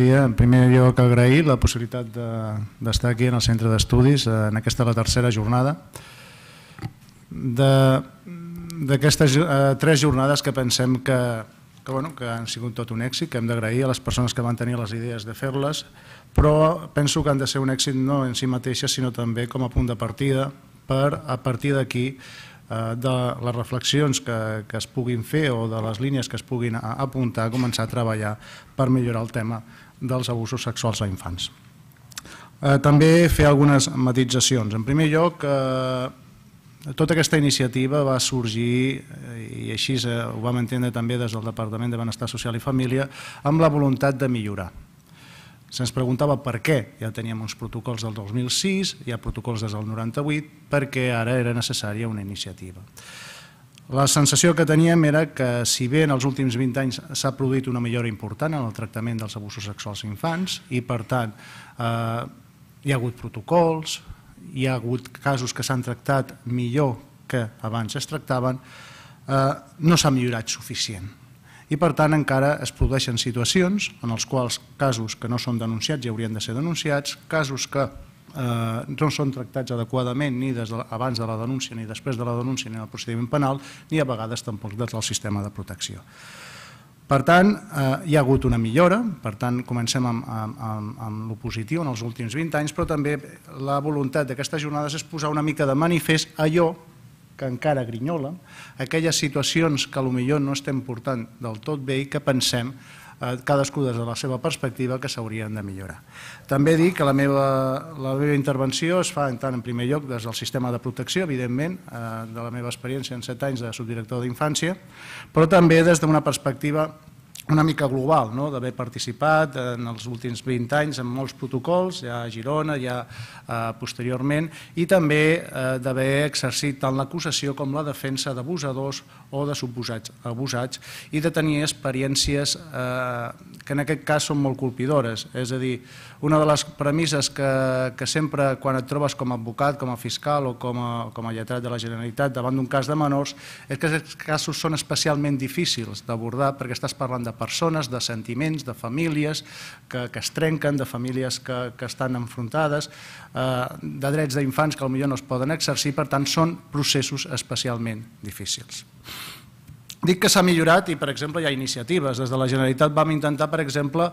dia. En primer lloc, agrair la possibilitat d'estar aquí en el centre d'estudis, eh, en aquesta la tercera jornada. D'aquestes eh, tres jornades que pensem que, que, bueno, que han sigut tot un èxit, que hem d'agrair a les persones que van tenir les idees de fer-les, però penso que han de ser un èxit no en si mateixa, sinó també com a punt de partida per, a partir d'aquí, eh, de les reflexions que, que es puguin fer o de les línies que es puguin apuntar, començar a treballar per millorar el tema dels abusos sexuals a infants. Eh, també fer algunes matitzacions. En primer lloc, eh, tota aquesta iniciativa va sorgir, eh, i així eh, ho vam entendre també des del Departament de Benestar Social i Família, amb la voluntat de millorar. Se'ns preguntava per què. Ja teníem uns protocols del 2006, hi ha protocols des del 98, perquè ara era necessària una iniciativa. La sensació que teníem era que, si bé en els últims 20 anys s'ha produït una millora important en el tractament dels abusos sexuals infants i, per tant, eh, hi ha hagut protocols, hi ha hagut casos que s'han tractat millor que abans es tractaven, eh, no s'ha millorat suficient. I, per tant, encara es produeixen situacions en els quals casos que no són denunciats ja haurien de ser denunciats, casos que eh, no són tractats adequadament ni des de, abans de la denúncia, ni després de la denúncia, ni en el procediment penal, ni a vegades tampoc des del sistema de protecció. Per tant, eh, hi ha hagut una millora, per tant, comencem amb, amb, amb positiu en els últims 20 anys, però també la voluntat d'aquestes jornades és posar una mica de manifest allò que encara grinyola, aquelles situacions que millor no estem portant del tot bé i que pensem Eh, cadascú des de la seva perspectiva, que s'haurien de millorar. També dic que la meva, la meva intervenció es fa en tant en primer lloc des del sistema de protecció, evidentment, eh, de la meva experiència en set anys de subdirector d'infància, però també des d'una perspectiva una mica global, no? d'haver participat en els últims 20 anys en molts protocols, ja a Girona, ja eh, posteriorment, i també eh, d'haver exercit tant l'acusació com la defensa d'abusadors o de suposats abusats i de tenir experiències eh, que en aquest cas són molt colpidores, és a dir, eh, una de les premisses que, que sempre quan et trobes com a advocat, com a fiscal o com a, com a lletrat de la Generalitat davant d'un cas de menors és que aquests casos són especialment difícils d'abordar perquè estàs parlant de persones, de sentiments, de famílies que, que es trenquen, de famílies que, que estan enfrontades, eh, de drets d'infants que potser no es poden exercir, per tant són processos especialment difícils. Dic que s'ha millorat i, per exemple, hi ha iniciatives. Des de la Generalitat vam intentar, per exemple,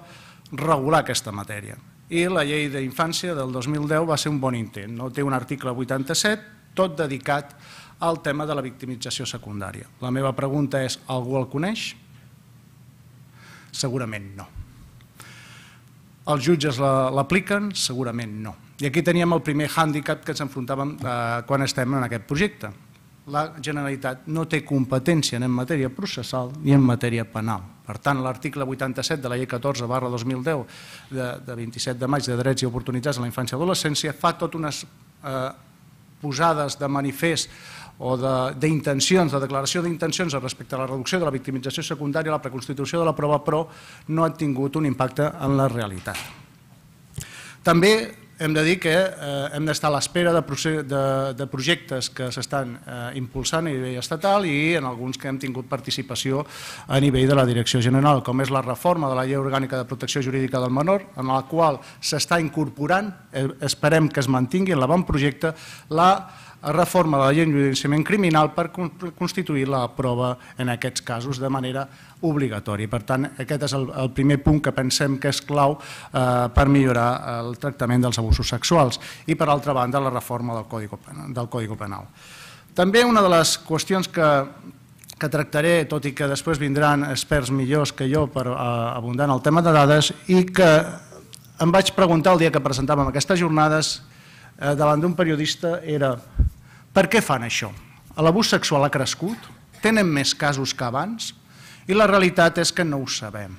regular aquesta matèria. I la llei d'infància del 2010 va ser un bon intent. No? Té un article 87, tot dedicat al tema de la victimització secundària. La meva pregunta és, algú el coneix? Segurament no. Els jutges l'apliquen? Segurament no. I aquí teníem el primer hàndicap que ens enfrontàvem eh, quan estem en aquest projecte. La Generalitat no té competència en matèria processal ni en matèria penal. Per tant, l'article 87 de la llei 14 barra 2010 de, de 27 de maig de drets i oportunitats a la infància i adolescència fa tot unes eh, posades de manifest o d'intencions, de, de declaració d'intencions respecte a la reducció de la victimització secundària, la preconstitució de la prova, però no ha tingut un impacte en la realitat. També hem de dir que eh, hem d'estar a l'espera de, de, projectes que s'estan eh, impulsant a nivell estatal i en alguns que hem tingut participació a nivell de la Direcció General, com és la reforma de la Llei Orgànica de Protecció Jurídica del Menor, en la qual s'està incorporant, eh, esperem que es mantingui en l'avantprojecte, la reforma de la llei d'enjudiciament criminal per constituir la prova en aquests casos de manera obligatòria. Per tant, aquest és el, primer punt que pensem que és clau eh, per millorar el tractament dels abusos sexuals i, per altra banda, la reforma del Codi, del Codi Penal. També una de les qüestions que que tractaré, tot i que després vindran experts millors que jo per eh, abundar en el tema de dades, i que em vaig preguntar el dia que presentàvem aquestes jornades Eh, davant d'un periodista era per què fan això? L'abús sexual ha crescut? Tenen més casos que abans? I la realitat és que no ho sabem.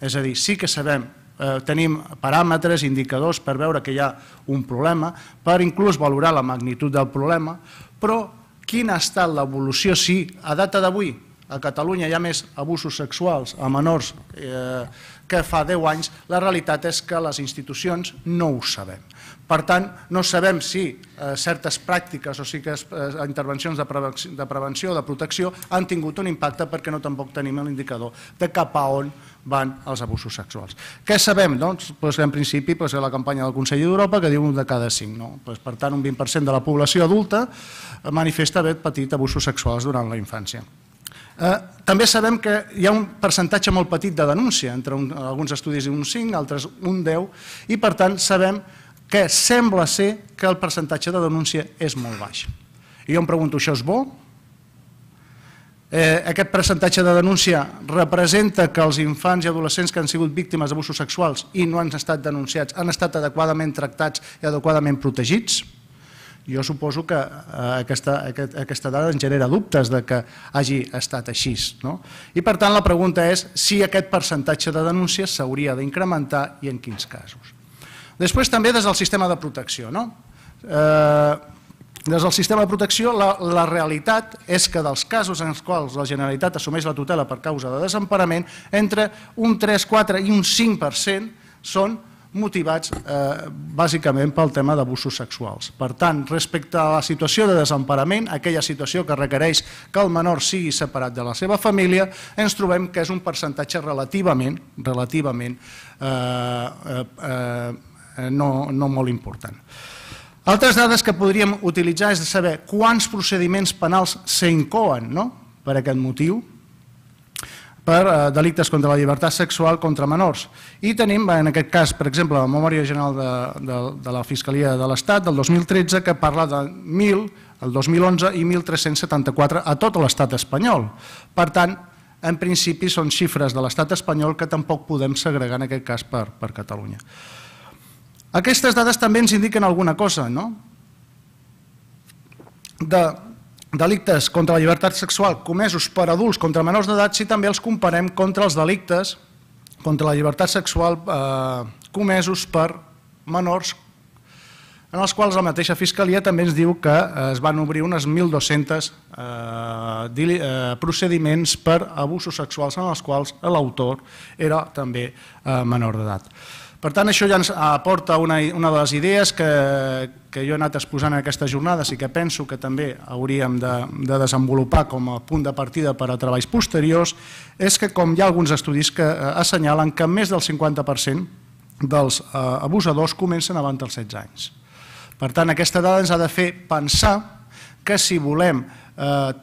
És a dir, sí que sabem eh, tenim paràmetres, indicadors per veure que hi ha un problema, per inclús valorar la magnitud del problema, però quina ha estat l'evolució si a data d'avui a Catalunya hi ha més abusos sexuals a menors eh, que fa 10 anys, la realitat és que les institucions no ho sabem. Per tant, no sabem si eh, certes pràctiques o si que, eh, intervencions de prevenció, o de protecció, han tingut un impacte perquè no tampoc tenim l'indicador de cap a on van els abusos sexuals. Què sabem? Doncs, en principi, la campanya del Consell d'Europa que diu un de cada cinc. No? per tant, un 20% de la població adulta eh, manifesta haver patit abusos sexuals durant la infància. Eh, també sabem que hi ha un percentatge molt petit de denúncia, entre alguns estudis un 5, altres un 10, i per tant sabem que que sembla ser que el percentatge de denúncia és molt baix. I jo em pregunto, això és bo? Eh, aquest percentatge de denúncia representa que els infants i adolescents que han sigut víctimes d'abusos sexuals i no han estat denunciats han estat adequadament tractats i adequadament protegits? Jo suposo que eh, aquesta, aquest, aquesta dada ens genera dubtes de que hagi estat així. No? I per tant la pregunta és si aquest percentatge de denúncies s'hauria d'incrementar i en quins casos. Després també des del sistema de protecció. No? Eh, des del sistema de protecció la, la realitat és que dels casos en els quals la Generalitat assumeix la tutela per causa de desemparament, entre un 3, 4 i un 5% són motivats eh, bàsicament pel tema d'abusos sexuals. Per tant, respecte a la situació de desemparament, aquella situació que requereix que el menor sigui separat de la seva família, ens trobem que és un percentatge relativament relativament eh, eh, eh Eh, no, no molt important. Altres dades que podríem utilitzar és de saber quants procediments penals s'incoen no? per aquest motiu, per eh, delictes contra la llibertat sexual contra menors. I tenim, en aquest cas, per exemple, la Memòria General de, de, de la Fiscalia de l'Estat del 2013, que parla de 1.000, el 2011 i 1.374 a tot l'estat espanyol. Per tant, en principi són xifres de l'estat espanyol que tampoc podem segregar en aquest cas per, per Catalunya. Aquestes dades també ens indiquen alguna cosa, no? De delictes contra la llibertat sexual comesos per adults contra menors d'edat si també els comparem contra els delictes contra la llibertat sexual eh, comesos per menors en els quals la mateixa Fiscalia també ens diu que eh, es van obrir unes 1.200 eh, eh, procediments per abusos sexuals en els quals l'autor era també eh, menor d'edat. Per tant, això ja ens aporta una, una de les idees que, que jo he anat exposant en aquestes jornades i que penso que també hauríem de, de desenvolupar com a punt de partida per a treballs posteriors, és que com hi ha alguns estudis que eh, assenyalen que més del 50% dels eh, abusadors comencen abans dels 16 anys. Per tant, aquesta dada ens ha de fer pensar que si volem eh,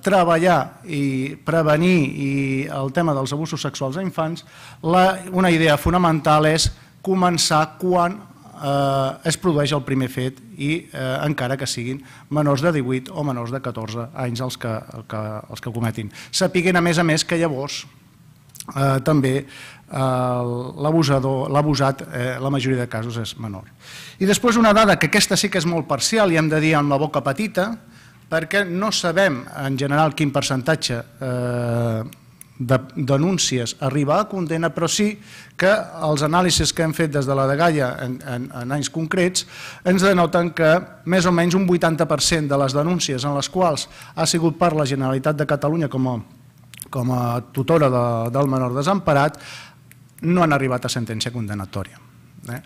treballar i prevenir i el tema dels abusos sexuals a infants, la, una idea fonamental és que començar quan eh, es produeix el primer fet i eh, encara que siguin menors de 18 o menors de 14 anys els que, els que cometin. Sapiguen, a més a més, que llavors eh, també l'abusador, l'abusat, eh, la majoria de casos és menor. I després una dada, que aquesta sí que és molt parcial i hem de dir amb la boca petita, perquè no sabem en general quin percentatge eh, de denúncies arribar a condena, però sí que els anàlisis que hem fet des de la degalla en, en, anys concrets ens denoten que més o menys un 80% de les denúncies en les quals ha sigut per la Generalitat de Catalunya com a, com a tutora del menor desemparat no han arribat a sentència condenatòria. Eh?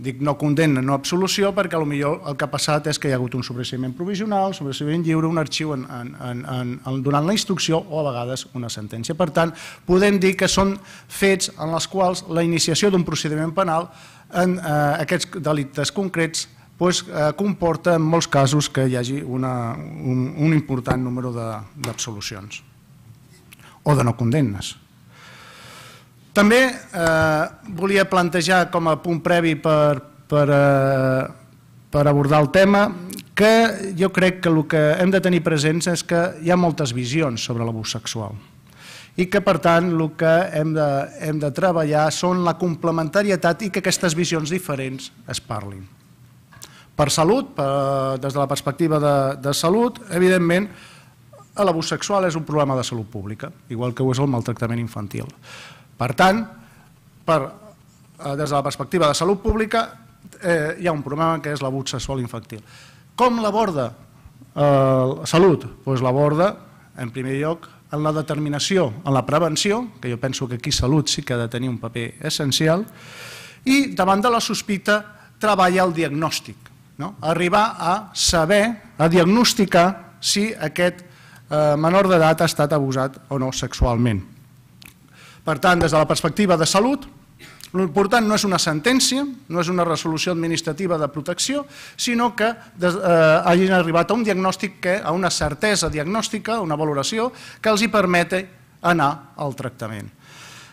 dic no condemna, no absolució, perquè millor el que ha passat és que hi ha hagut un sobreseïment provisional, sobreseïment lliure, un arxiu en, en, en, en, donant la instrucció o a vegades una sentència. Per tant, podem dir que són fets en els quals la iniciació d'un procediment penal en eh, aquests delictes concrets eh, comporta en molts casos que hi hagi una, un, un important número d'absolucions o de no condemnes. També eh, volia plantejar com a punt previ per, per, eh, per abordar el tema que jo crec que el que hem de tenir presents és que hi ha moltes visions sobre l'abús sexual i que, per tant, el que hem de, hem de treballar són la complementarietat i que aquestes visions diferents es parlin. Per salut, per, des de la perspectiva de, de salut, evidentment, l'abús sexual és un problema de salut pública, igual que ho és el maltractament infantil. Per tant, per, eh, des de la perspectiva de salut pública, eh, hi ha un problema que és l'abut sexual infantil. Com l'aborda eh, la salut? Pues l'aborda, en primer lloc, en la determinació, en la prevenció, que jo penso que aquí salut sí que ha de tenir un paper essencial, i davant de la sospita treballa el diagnòstic, no? arribar a saber, a diagnosticar si aquest eh, menor d'edat ha estat abusat o no sexualment. Per tant, des de la perspectiva de salut, l'important no és una sentència, no és una resolució administrativa de protecció, sinó que eh, hagin arribat a un diagnòstic, que, a una certesa diagnòstica, a una valoració, que els hi permeti anar al tractament.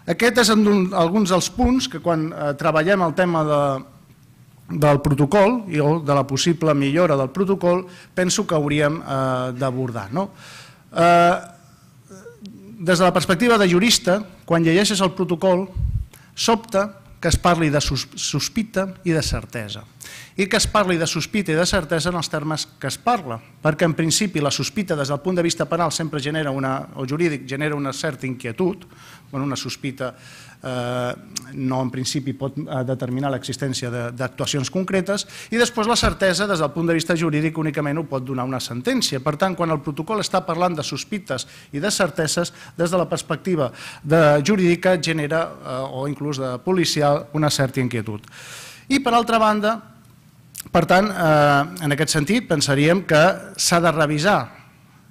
Aquest és un, alguns dels punts que quan eh, treballem el tema de, del protocol i de la possible millora del protocol, penso que hauríem eh, d'abordar. No? Eh, des de la perspectiva de jurista, quan llegeixes el protocol, sobta que es parli de sospita i de certesa. I que es parli de sospita i de certesa en els termes que es parla, perquè en principi la sospita des del punt de vista penal sempre genera una, o jurídic genera una certa inquietud, una sospita Eh, no en principi pot eh, determinar l'existència d'actuacions concretes i després la certesa des del punt de vista jurídic únicament ho pot donar una sentència. Per tant, quan el protocol està parlant de sospites i de certeses, des de la perspectiva de jurídica genera eh, o inclús de policial una certa inquietud. I per altra banda, per tant, en aquest sentit pensaríem que s'ha de revisar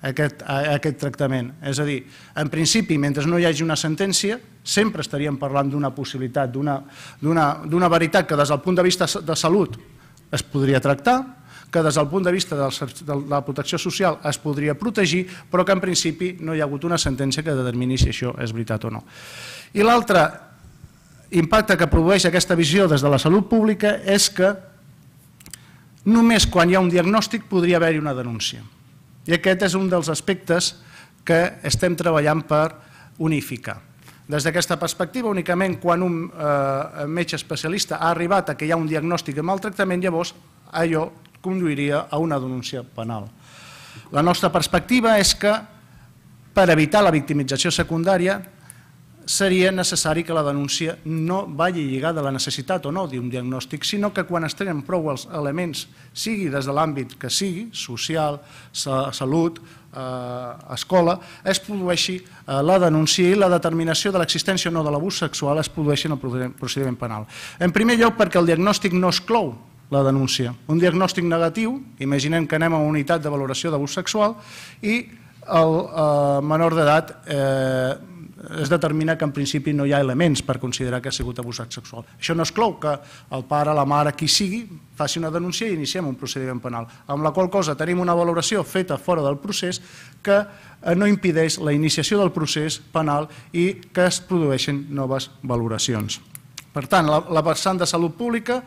aquest, aquest tractament. És a dir, en principi, mentre no hi hagi una sentència, sempre estaríem parlant d'una possibilitat, d'una veritat que des del punt de vista de salut es podria tractar, que des del punt de vista de la protecció social es podria protegir, però que en principi no hi ha hagut una sentència que determini si això és veritat o no. I l'altre impacte que produeix aquesta visió des de la salut pública és que només quan hi ha un diagnòstic podria haver-hi una denúncia. I aquest és un dels aspectes que estem treballant per unificar. Des d'aquesta perspectiva, únicament quan un eh, metge especialista ha arribat a que hi ha un diagnòstic de maltractament, llavors allò conduiria a una denúncia penal. La nostra perspectiva és que per evitar la victimització secundària seria necessari que la denúncia no vagi lligada a la necessitat o no d'un diagnòstic, sinó que quan es tenen prou els elements, sigui des de l'àmbit que sigui, social, salut, eh, escola, es produeixi eh, la denúncia i la determinació de l'existència o no de l'abús sexual es produeixi en el procediment penal. En primer lloc, perquè el diagnòstic no es clou la denúncia. Un diagnòstic negatiu, imaginem que anem a una unitat de valoració d'abús sexual i el eh, menor d'edat eh, es determina que en principi no hi ha elements per considerar que ha sigut abusat sexual. Això no exclou que el pare, la mare, qui sigui, faci una denúncia i iniciem un procediment penal, amb la qual cosa tenim una valoració feta fora del procés que eh, no impideix la iniciació del procés penal i que es produeixen noves valoracions. Per tant, la, la versant de salut pública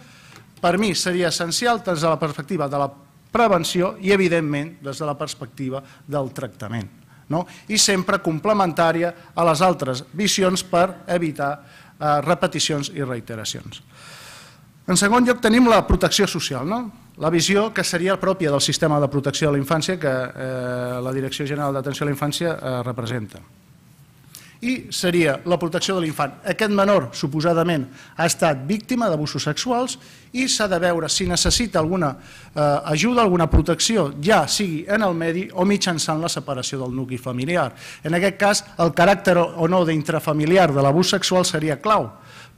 per mi seria essencial des de la perspectiva de la prevenció i, evidentment, des de la perspectiva del tractament no? i sempre complementària a les altres visions per evitar eh, repeticions i reiteracions. En segon lloc tenim la protecció social, no? la visió que seria pròpia del sistema de protecció de la infància que eh, la Direcció General d'Atenció a la Infància eh, representa i seria la protecció de l'infant. Aquest menor, suposadament, ha estat víctima d'abusos sexuals i s'ha de veure si necessita alguna eh, ajuda, alguna protecció, ja sigui en el medi o mitjançant la separació del nucli familiar. En aquest cas, el caràcter o no d'intrafamiliar de l'abús sexual seria clau,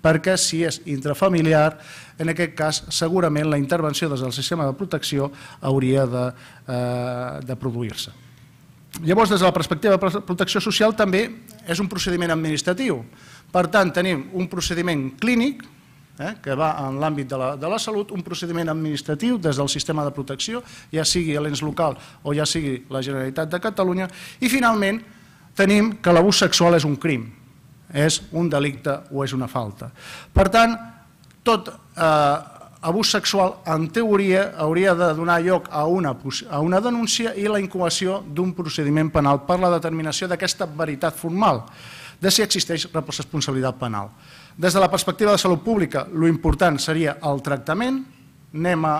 perquè si és intrafamiliar, en aquest cas, segurament la intervenció des del sistema de protecció hauria de, eh, de produir-se. Llavors, des de la perspectiva de protecció social també és un procediment administratiu. Per tant, tenim un procediment clínic, eh, que va en l'àmbit de, la, de la salut, un procediment administratiu des del sistema de protecció, ja sigui l'ens local o ja sigui la Generalitat de Catalunya, i finalment tenim que l'abús sexual és un crim, és un delicte o és una falta. Per tant, tot eh, abús sexual, en teoria, hauria de donar lloc a una, a una denúncia i la incubació d'un procediment penal per la determinació d'aquesta veritat formal, de si existeix responsabilitat penal. Des de la perspectiva de salut pública, lo important seria el tractament, anem a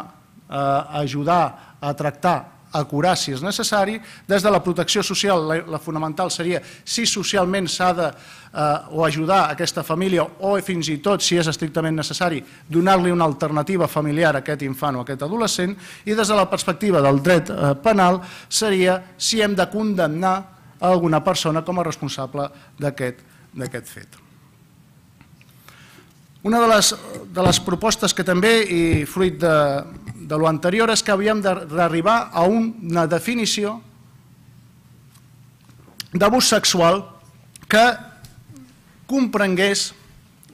eh, ajudar a tractar acurar si és necessari. Des de la protecció social, la, fonamental seria si socialment s'ha de eh, o ajudar aquesta família o fins i tot, si és estrictament necessari, donar-li una alternativa familiar a aquest infant o a aquest adolescent. I des de la perspectiva del dret eh, penal seria si hem de condemnar alguna persona com a responsable d'aquest fet. Una de les, de les propostes que també, i fruit de, de lo anterior, és que havíem d'arribar a una definició d'abús sexual que comprengués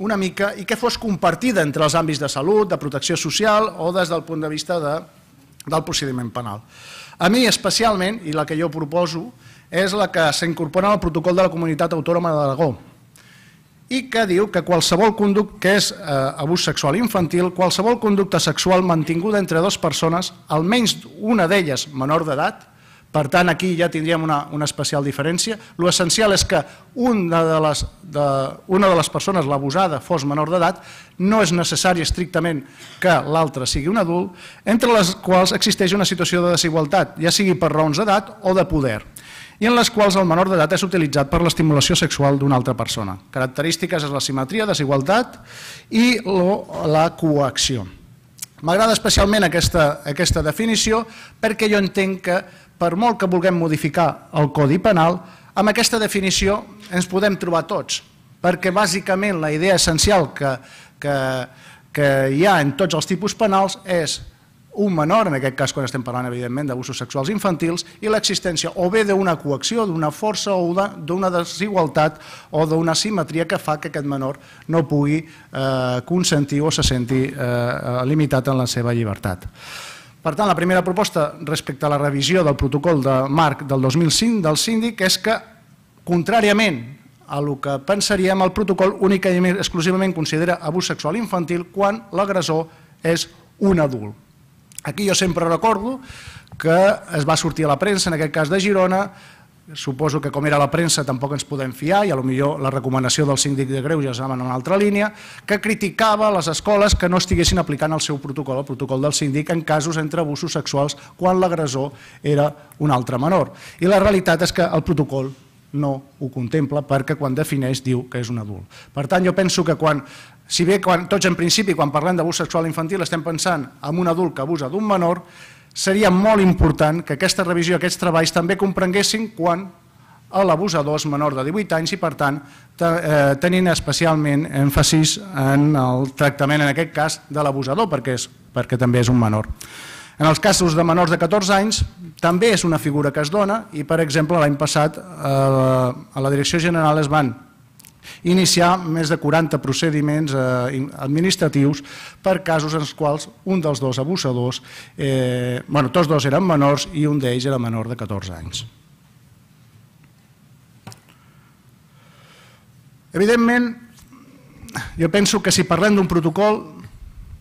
una mica i que fos compartida entre els àmbits de salut, de protecció social o des del punt de vista de, del procediment penal. A mi especialment, i la que jo proposo, és la que s'incorpora al protocol de la Comunitat Autònoma d'Aragó, i que diu que qualsevol conducta que és eh, abús sexual infantil, qualsevol conducta sexual mantinguda entre dues persones, almenys una d'elles menor d'edat, per tant aquí ja tindríem una, una especial diferència, l'essencial és que una de les, de, una de les persones, l'abusada, fos menor d'edat, no és necessari estrictament que l'altre sigui un adult, entre les quals existeix una situació de desigualtat, ja sigui per raons d'edat o de poder i en les quals el menor d'edat és utilitzat per l'estimulació sexual d'una altra persona. Característiques és la simetria, desigualtat i la coacció. M'agrada especialment aquesta, aquesta definició perquè jo entenc que per molt que vulguem modificar el Codi Penal, amb aquesta definició ens podem trobar tots, perquè bàsicament la idea essencial que, que, que hi ha en tots els tipus penals és un menor, en aquest cas quan estem parlant, evidentment, d'abusos sexuals infantils, i l'existència o bé d'una coacció, d'una força o d'una desigualtat o d'una simetria que fa que aquest menor no pugui eh, consentir o se senti eh, limitat en la seva llibertat. Per tant, la primera proposta respecte a la revisió del protocol de marc del 2005 del síndic és que, contràriament a el que pensaríem, el protocol únicament exclusivament considera abús sexual infantil quan l'agressor és un adult. Aquí jo sempre recordo que es va sortir a la premsa, en aquest cas de Girona, suposo que com era la premsa tampoc ens podem fiar i a lo millor la recomanació del síndic de Greu ja es va en una altra línia, que criticava les escoles que no estiguessin aplicant el seu protocol, el protocol del síndic, en casos entre abusos sexuals quan l'agressor era un altre menor. I la realitat és que el protocol no ho contempla perquè quan defineix diu que és un adult. Per tant, jo penso que quan si bé tots en principi, quan parlem d'abús sexual infantil, estem pensant en un adult que abusa d'un menor, seria molt important que aquesta revisió, aquests treballs, també comprenguessin quan l'abusador és menor de 18 anys i, per tant, eh, tenint especialment èmfasis en el tractament, en aquest cas, de l'abusador, perquè, és, perquè també és un menor. En els casos de menors de 14 anys, també és una figura que es dona i, per exemple, l'any passat eh, a la Direcció General es van iniciar més de 40 procediments eh, administratius per casos en els quals un dels dos abusadors, eh, bueno, tots dos eren menors i un d'ells era menor de 14 anys. Evidentment, jo penso que si parlem d'un protocol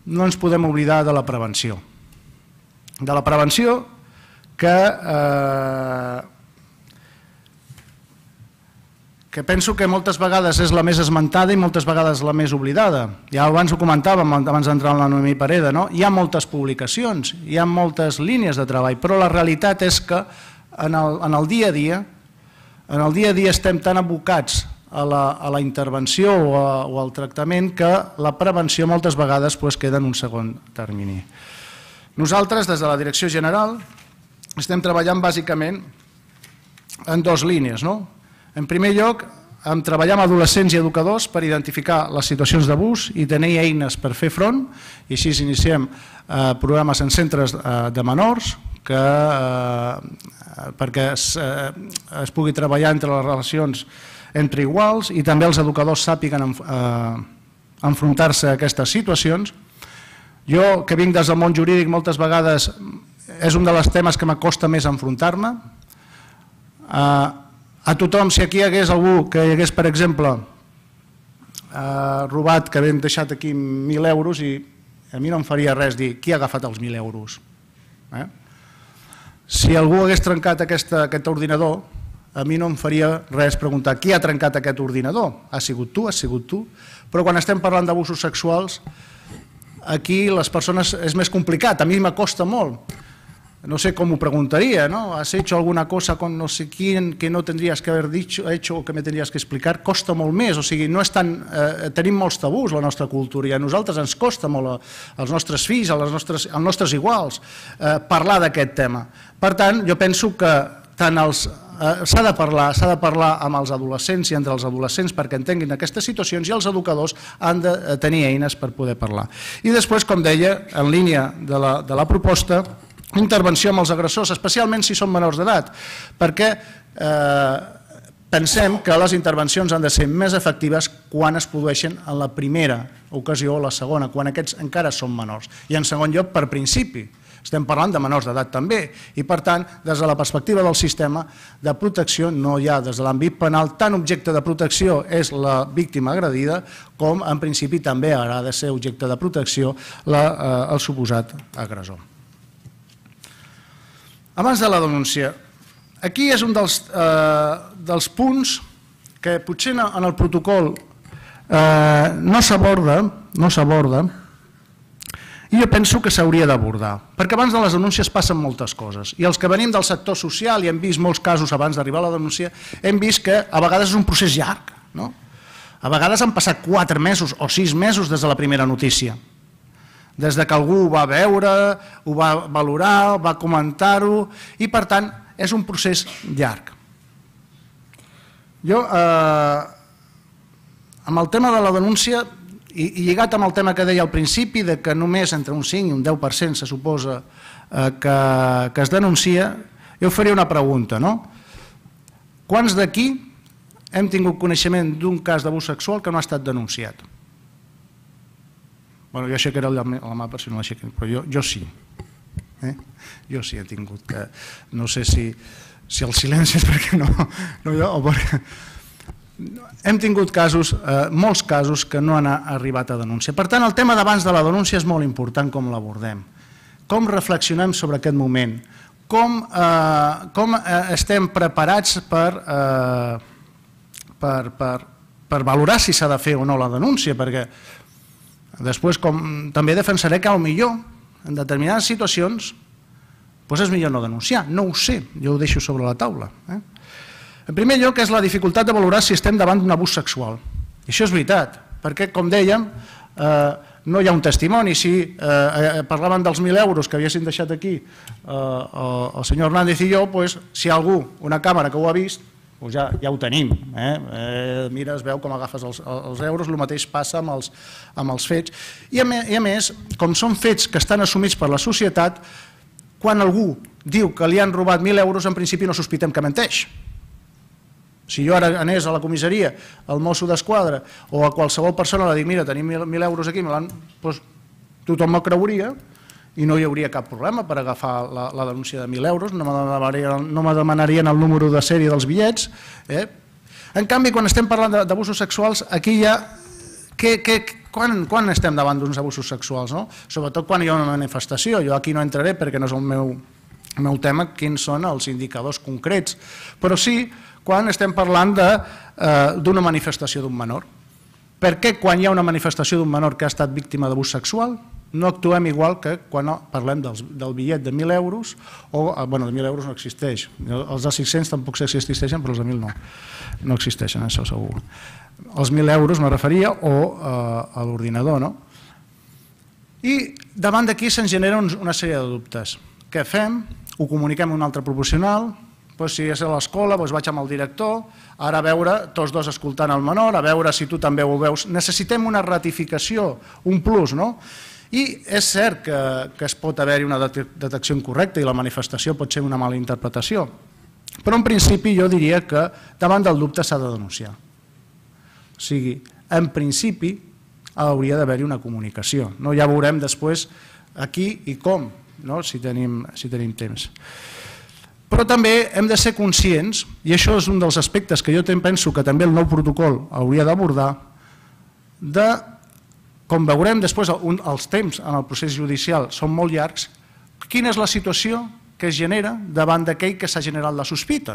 no ens podem oblidar de la prevenció. De la prevenció que eh, que penso que moltes vegades és la més esmentada i moltes vegades la més oblidada. Ja abans ho comentàvem, abans d'entrar en la Noemí Pareda, no? hi ha moltes publicacions, hi ha moltes línies de treball, però la realitat és que en el, en el dia a dia en el dia a dia estem tan abocats a la, a la intervenció o, a, o al tractament que la prevenció moltes vegades pues, queda en un segon termini. Nosaltres, des de la Direcció General, estem treballant bàsicament en dues línies. No? En primer lloc, hem treballat amb adolescents i educadors per identificar les situacions d'abús i tenir eines per fer front. I així iniciem eh, programes en centres eh, de menors que, eh, perquè es, es pugui treballar entre les relacions entre iguals i també els educadors sàpiguen enfrontar-se a aquestes situacions. Jo, que vinc des del món jurídic, moltes vegades és un dels temes que m'acosta més enfrontar-me. Eh, a tothom, si aquí hi hagués algú que hi hagués, per exemple, eh, robat, que hem deixat aquí 1.000 euros i a mi no em faria res dir qui ha agafat els 1.000 euros. Eh? Si algú hagués trencat aquesta, aquest ordinador, a mi no em faria res preguntar qui ha trencat aquest ordinador. Ha sigut tu, ha sigut tu. Però quan estem parlant d'abusos sexuals, aquí les persones és més complicat, a mi m'acosta molt no sé cómo preguntaría, ¿no? ¿Has hecho alguna cosa con no sé quién que no tendrías que haber dicho, hecho o que me tendrías que explicar? Costa molt més, o sigui, no és tan, eh, tenim molts tabús la nostra cultura i a nosaltres ens costa molt eh, als nostres fills, als nostres, als nostres iguals, eh, parlar d'aquest tema. Per tant, jo penso que tant els, eh, s'ha de parlar, s'ha de parlar amb els adolescents i entre els adolescents perquè entenguin aquestes situacions i els educadors han de eh, tenir eines per poder parlar. I després, com deia, en línia de la, de la proposta, intervenció amb els agressors, especialment si són menors d'edat, perquè eh, pensem que les intervencions han de ser més efectives quan es produeixen en la primera ocasió o la segona, quan aquests encara són menors. I en segon lloc, per principi, estem parlant de menors d'edat també, i per tant, des de la perspectiva del sistema de protecció, no hi ha des de l'àmbit penal, tant objecte de protecció és la víctima agredida, com en principi també haurà de ser objecte de protecció la, eh, el suposat agressor. Abans de la denúncia, aquí és un dels, eh, dels punts que potser en el protocol eh, no s'aborda, no s'aborda, i jo penso que s'hauria d'abordar, perquè abans de les denúncies passen moltes coses, i els que venim del sector social i hem vist molts casos abans d'arribar a la denúncia, hem vist que a vegades és un procés llarg, no? A vegades han passat quatre mesos o sis mesos des de la primera notícia des de que algú ho va veure, ho va valorar, va comentar-ho, i per tant és un procés llarg. Jo, eh, amb el tema de la denúncia, i, i lligat amb el tema que deia al principi, de que només entre un 5 i un 10% se suposa eh, que, que es denuncia, jo faria una pregunta, no? Quants d'aquí hem tingut coneixement d'un cas d'abús sexual que no ha estat denunciat? Bueno, jo aixecaré la, la mà per si no l'aixequen, però jo, jo sí. Eh? Jo sí he tingut que... No sé si, si el silenci és perquè no, no jo, o perquè... Hem tingut casos, eh, molts casos, que no han arribat a denúncia. Per tant, el tema d'abans de la denúncia és molt important com l'abordem. Com reflexionem sobre aquest moment? Com, eh, com eh, estem preparats per, eh, per, per, per valorar si s'ha de fer o no la denúncia? Perquè Després, com també defensaré que millor en determinades situacions doncs és millor no denunciar, no ho sé, jo ho deixo sobre la taula. Eh? En primer lloc és la dificultat de valorar si estem davant d'un abús sexual. I això és veritat, perquè, com dèiem, eh, no hi ha un testimoni. Si eh, eh, parlaven dels 1.000 euros que haguessin deixat aquí eh, el, el senyor Hernández i jo, doncs, si hi ha algú, una càmera que ho ha vist, o doncs ja, ja ho tenim. Eh? Eh, mira, es veu com agafes els, els euros, el mateix passa amb els, amb els fets. I a, me, I a més, com són fets que estan assumits per la societat, quan algú diu que li han robat 1.000 euros, en principi no sospitem que menteix. Si jo ara anés a la comissaria, al mosso d'esquadra, o a qualsevol persona, la dic, mira, tenim 1.000 euros aquí, me l'han... Doncs, tothom me creuria, i no hi hauria cap problema per agafar la, la denúncia de 1.000 euros, no me, demanarien, no me demanarien el número de sèrie dels bitllets. Eh? En canvi, quan estem parlant d'abusos sexuals, aquí hi ha... Què, què, quan, quan estem davant d'uns abusos sexuals? No? Sobretot quan hi ha una manifestació. Jo aquí no entraré perquè no és el meu, el meu tema, quins són els indicadors concrets. Però sí quan estem parlant eh, d'una eh, manifestació d'un menor. Per què quan hi ha una manifestació d'un menor que ha estat víctima d'abús sexual no actuem igual que quan parlem dels, del bitllet de 1.000 euros, o, eh, bueno, de 1.000 euros no existeix, els de 600 tampoc existeixen, però els de 1.000 no, no existeixen, això segur. Els 1.000 euros me referia, o eh, a l'ordinador, no? I davant d'aquí se'ns genera una sèrie de dubtes. Què fem? Ho comuniquem a un altre proporcional, doncs si és a l'escola, doncs vaig amb el director, ara a veure, tots dos escoltant el menor, a veure si tu també ho veus. Necessitem una ratificació, un plus, no? I és cert que, que es pot haver-hi una detecció incorrecta i la manifestació pot ser una mala interpretació, però en principi jo diria que davant del dubte s'ha de denunciar. O sigui, en principi hauria d'haver-hi una comunicació. No? Ja veurem després aquí i com, no? si, tenim, si tenim temps. Però també hem de ser conscients, i això és un dels aspectes que jo penso que també el nou protocol hauria d'abordar, de com veurem després, els temps en el procés judicial són molt llargs. Quina és la situació que es genera davant d'aquell que s'ha generat la sospita?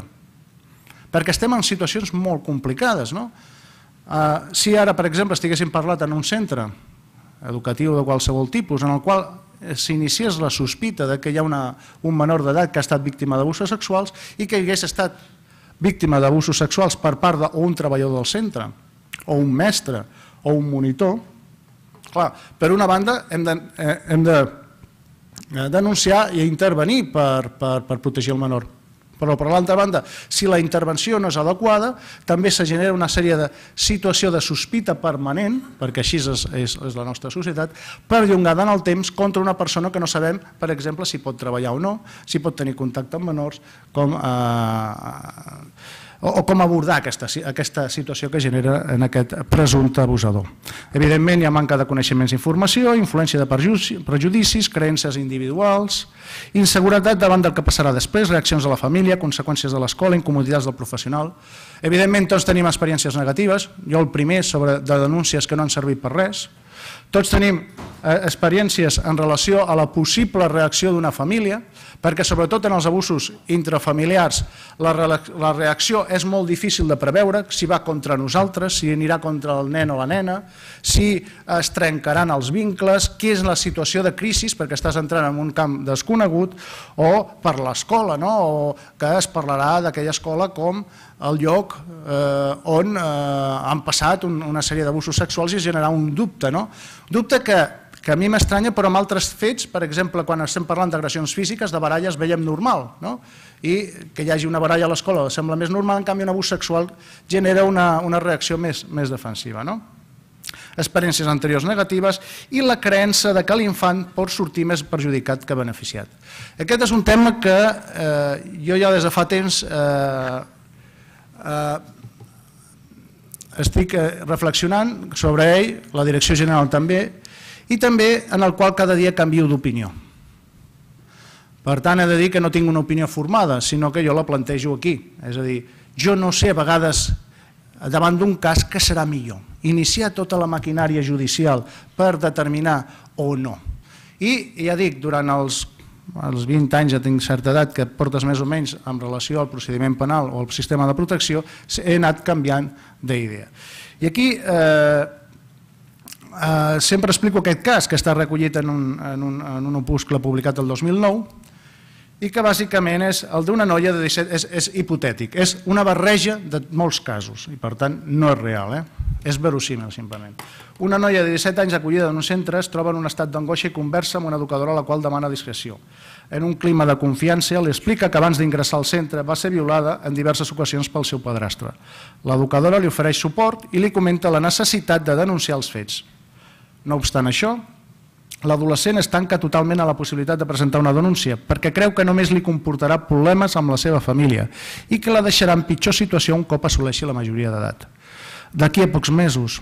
Perquè estem en situacions molt complicades. No? Ah, si ara, per exemple, estiguéssim parlat en un centre educatiu de qualsevol tipus, en el qual s'iniciés la sospita de que hi ha una, un menor d'edat que ha estat víctima d'abusos sexuals i que hi hagués estat víctima d'abusos sexuals per part d'un treballador del centre, o un mestre, o un monitor, Clar, per una banda hem de, eh, hem de eh, denunciar i intervenir per, per, per protegir el menor, però per l'altra banda, si la intervenció no és adequada, també se genera una sèrie de situació de sospita permanent, perquè així és, és, és la nostra societat, perllongada en el temps contra una persona que no sabem, per exemple, si pot treballar o no, si pot tenir contacte amb menors, com... Eh, o, com abordar aquesta, aquesta situació que genera en aquest presumpte abusador. Evidentment, hi ha manca de coneixements i informació, influència de prejudicis, creences individuals, inseguretat davant del que passarà després, reaccions de la família, conseqüències de l'escola, incomoditats del professional. Evidentment, tots tenim experiències negatives, jo el primer sobre de denúncies que no han servit per res, tots tenim eh, experiències en relació a la possible reacció d'una família, perquè sobretot en els abusos intrafamiliars la, la reacció és molt difícil de preveure, si va contra nosaltres, si anirà contra el nen o la nena, si es trencaran els vincles, què és la situació de crisi, perquè estàs entrant en un camp desconegut, o per l'escola, no? o que es parlarà d'aquella escola com el lloc eh, on eh, han passat un, una sèrie d'abusos sexuals i generar un dubte. No? Dubte que, que a mi m'estranya, però amb altres fets, per exemple, quan estem parlant d'agressions físiques, de baralles veiem normal. No? I que hi hagi una baralla a l'escola sembla més normal, en canvi un abús sexual genera una, una reacció més, més defensiva. No? experiències anteriors negatives i la creença de que l'infant pot sortir més perjudicat que beneficiat. Aquest és un tema que eh, jo ja des de fa temps eh, Eh, estic eh, reflexionant sobre ell, la direcció general també, i també en el qual cada dia canvio d'opinió. Per tant, he de dir que no tinc una opinió formada, sinó que jo la plantejo aquí. És a dir, jo no sé a vegades davant d'un cas que serà millor. Iniciar tota la maquinària judicial per determinar o no. I ja dic, durant els als 20 anys ja tinc certa edat que portes més o menys en relació al procediment penal o al sistema de protecció, he anat canviant d'idea. I aquí eh, eh, sempre explico aquest cas que està recollit en un, en un, en un opuscle publicat el 2009 i que bàsicament és el d'una noia de 17, és, és hipotètic, és una barreja de molts casos i per tant no és real, eh? és verosímil simplement. Una noia de 17 anys acollida en un centre es troba en un estat d'angoixa i conversa amb una educadora a la qual demana discreció. En un clima de confiança li explica que abans d'ingressar al centre va ser violada en diverses ocasions pel seu padrastre. L'educadora li ofereix suport i li comenta la necessitat de denunciar els fets. No obstant això, l'adolescent es tanca totalment a la possibilitat de presentar una denúncia, perquè creu que només li comportarà problemes amb la seva família i que la deixarà en pitjor situació un cop assoleixi la majoria d'edat. D'aquí a pocs mesos,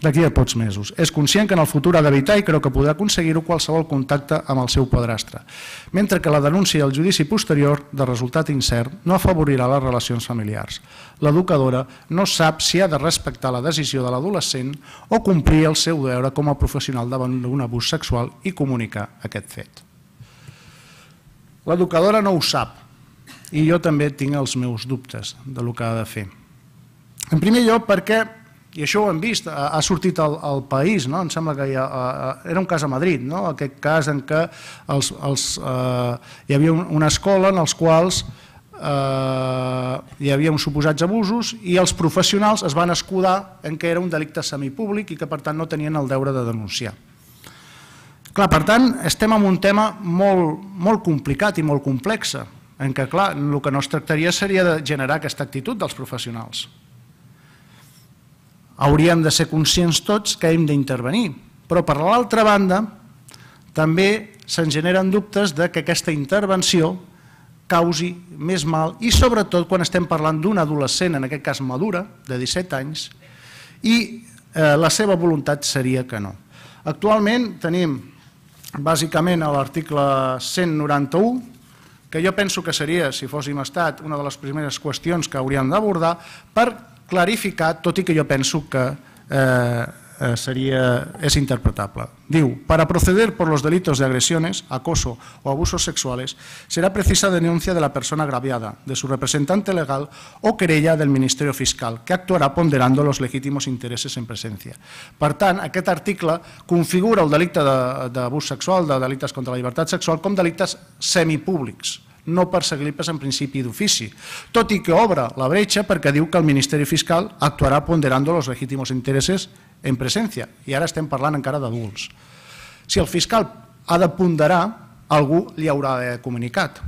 d'aquí a pocs mesos. És conscient que en el futur ha d'evitar i creu que podrà aconseguir-ho qualsevol contacte amb el seu padrastre, mentre que la denúncia i el judici posterior, de resultat incert, no afavorirà les relacions familiars. L'educadora no sap si ha de respectar la decisió de l'adolescent o complir el seu deure com a professional davant d'un abús sexual i comunicar aquest fet. L'educadora no ho sap i jo també tinc els meus dubtes de que ha de fer. En primer lloc, perquè i això ho hem vist, ha, ha sortit al, al país, no? em sembla que ha, a, era un cas a Madrid, no? aquest cas en què els, els, eh, hi havia una escola en els quals eh, hi havia uns suposats abusos i els professionals es van escudar en que era un delicte semipúblic i que per tant no tenien el deure de denunciar. Clar, per tant, estem en un tema molt, molt complicat i molt complex, en què clar, el que no es tractaria seria de generar aquesta actitud dels professionals hauríem de ser conscients tots que hem d'intervenir. Però per l'altra banda, també se'ns generen dubtes de que aquesta intervenció causi més mal i sobretot quan estem parlant d'un adolescent, en aquest cas madura, de 17 anys, i eh, la seva voluntat seria que no. Actualment tenim bàsicament l'article 191, que jo penso que seria, si fóssim estat, una de les primeres qüestions que hauríem d'abordar, per clarificat, tot i que jo penso que eh, eh interpretable. Diu, para proceder por los delitos de agresiones, acoso o abusos sexuales, será precisa denuncia de la persona agraviada, de su representante legal o querella del Ministerio Fiscal, que actuará ponderando los legítimos intereses en presencia. Per tant, aquest article configura el delicte d'abús sexual, de delictes contra la llibertat sexual, com delictes semipúblics no perseguibles en principi d'ofici, tot i que obre la bretxa perquè diu que el Ministeri Fiscal actuarà ponderant los legítims interessos en presència, i ara estem parlant encara d'adults. Si el fiscal ha de ponderar, algú li haurà de comunicat.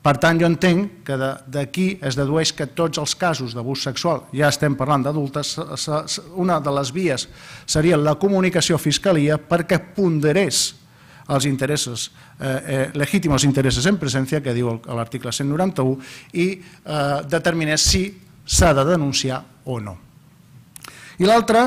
Per tant, jo entenc que d'aquí es dedueix que tots els casos d'abús sexual, ja estem parlant d'adultes, una de les vies seria la comunicació a Fiscalia perquè ponderés als interessos, eh, els eh, interessos en presència, que diu l'article 191, i eh, determinar si s'ha de denunciar o no. I l'altre,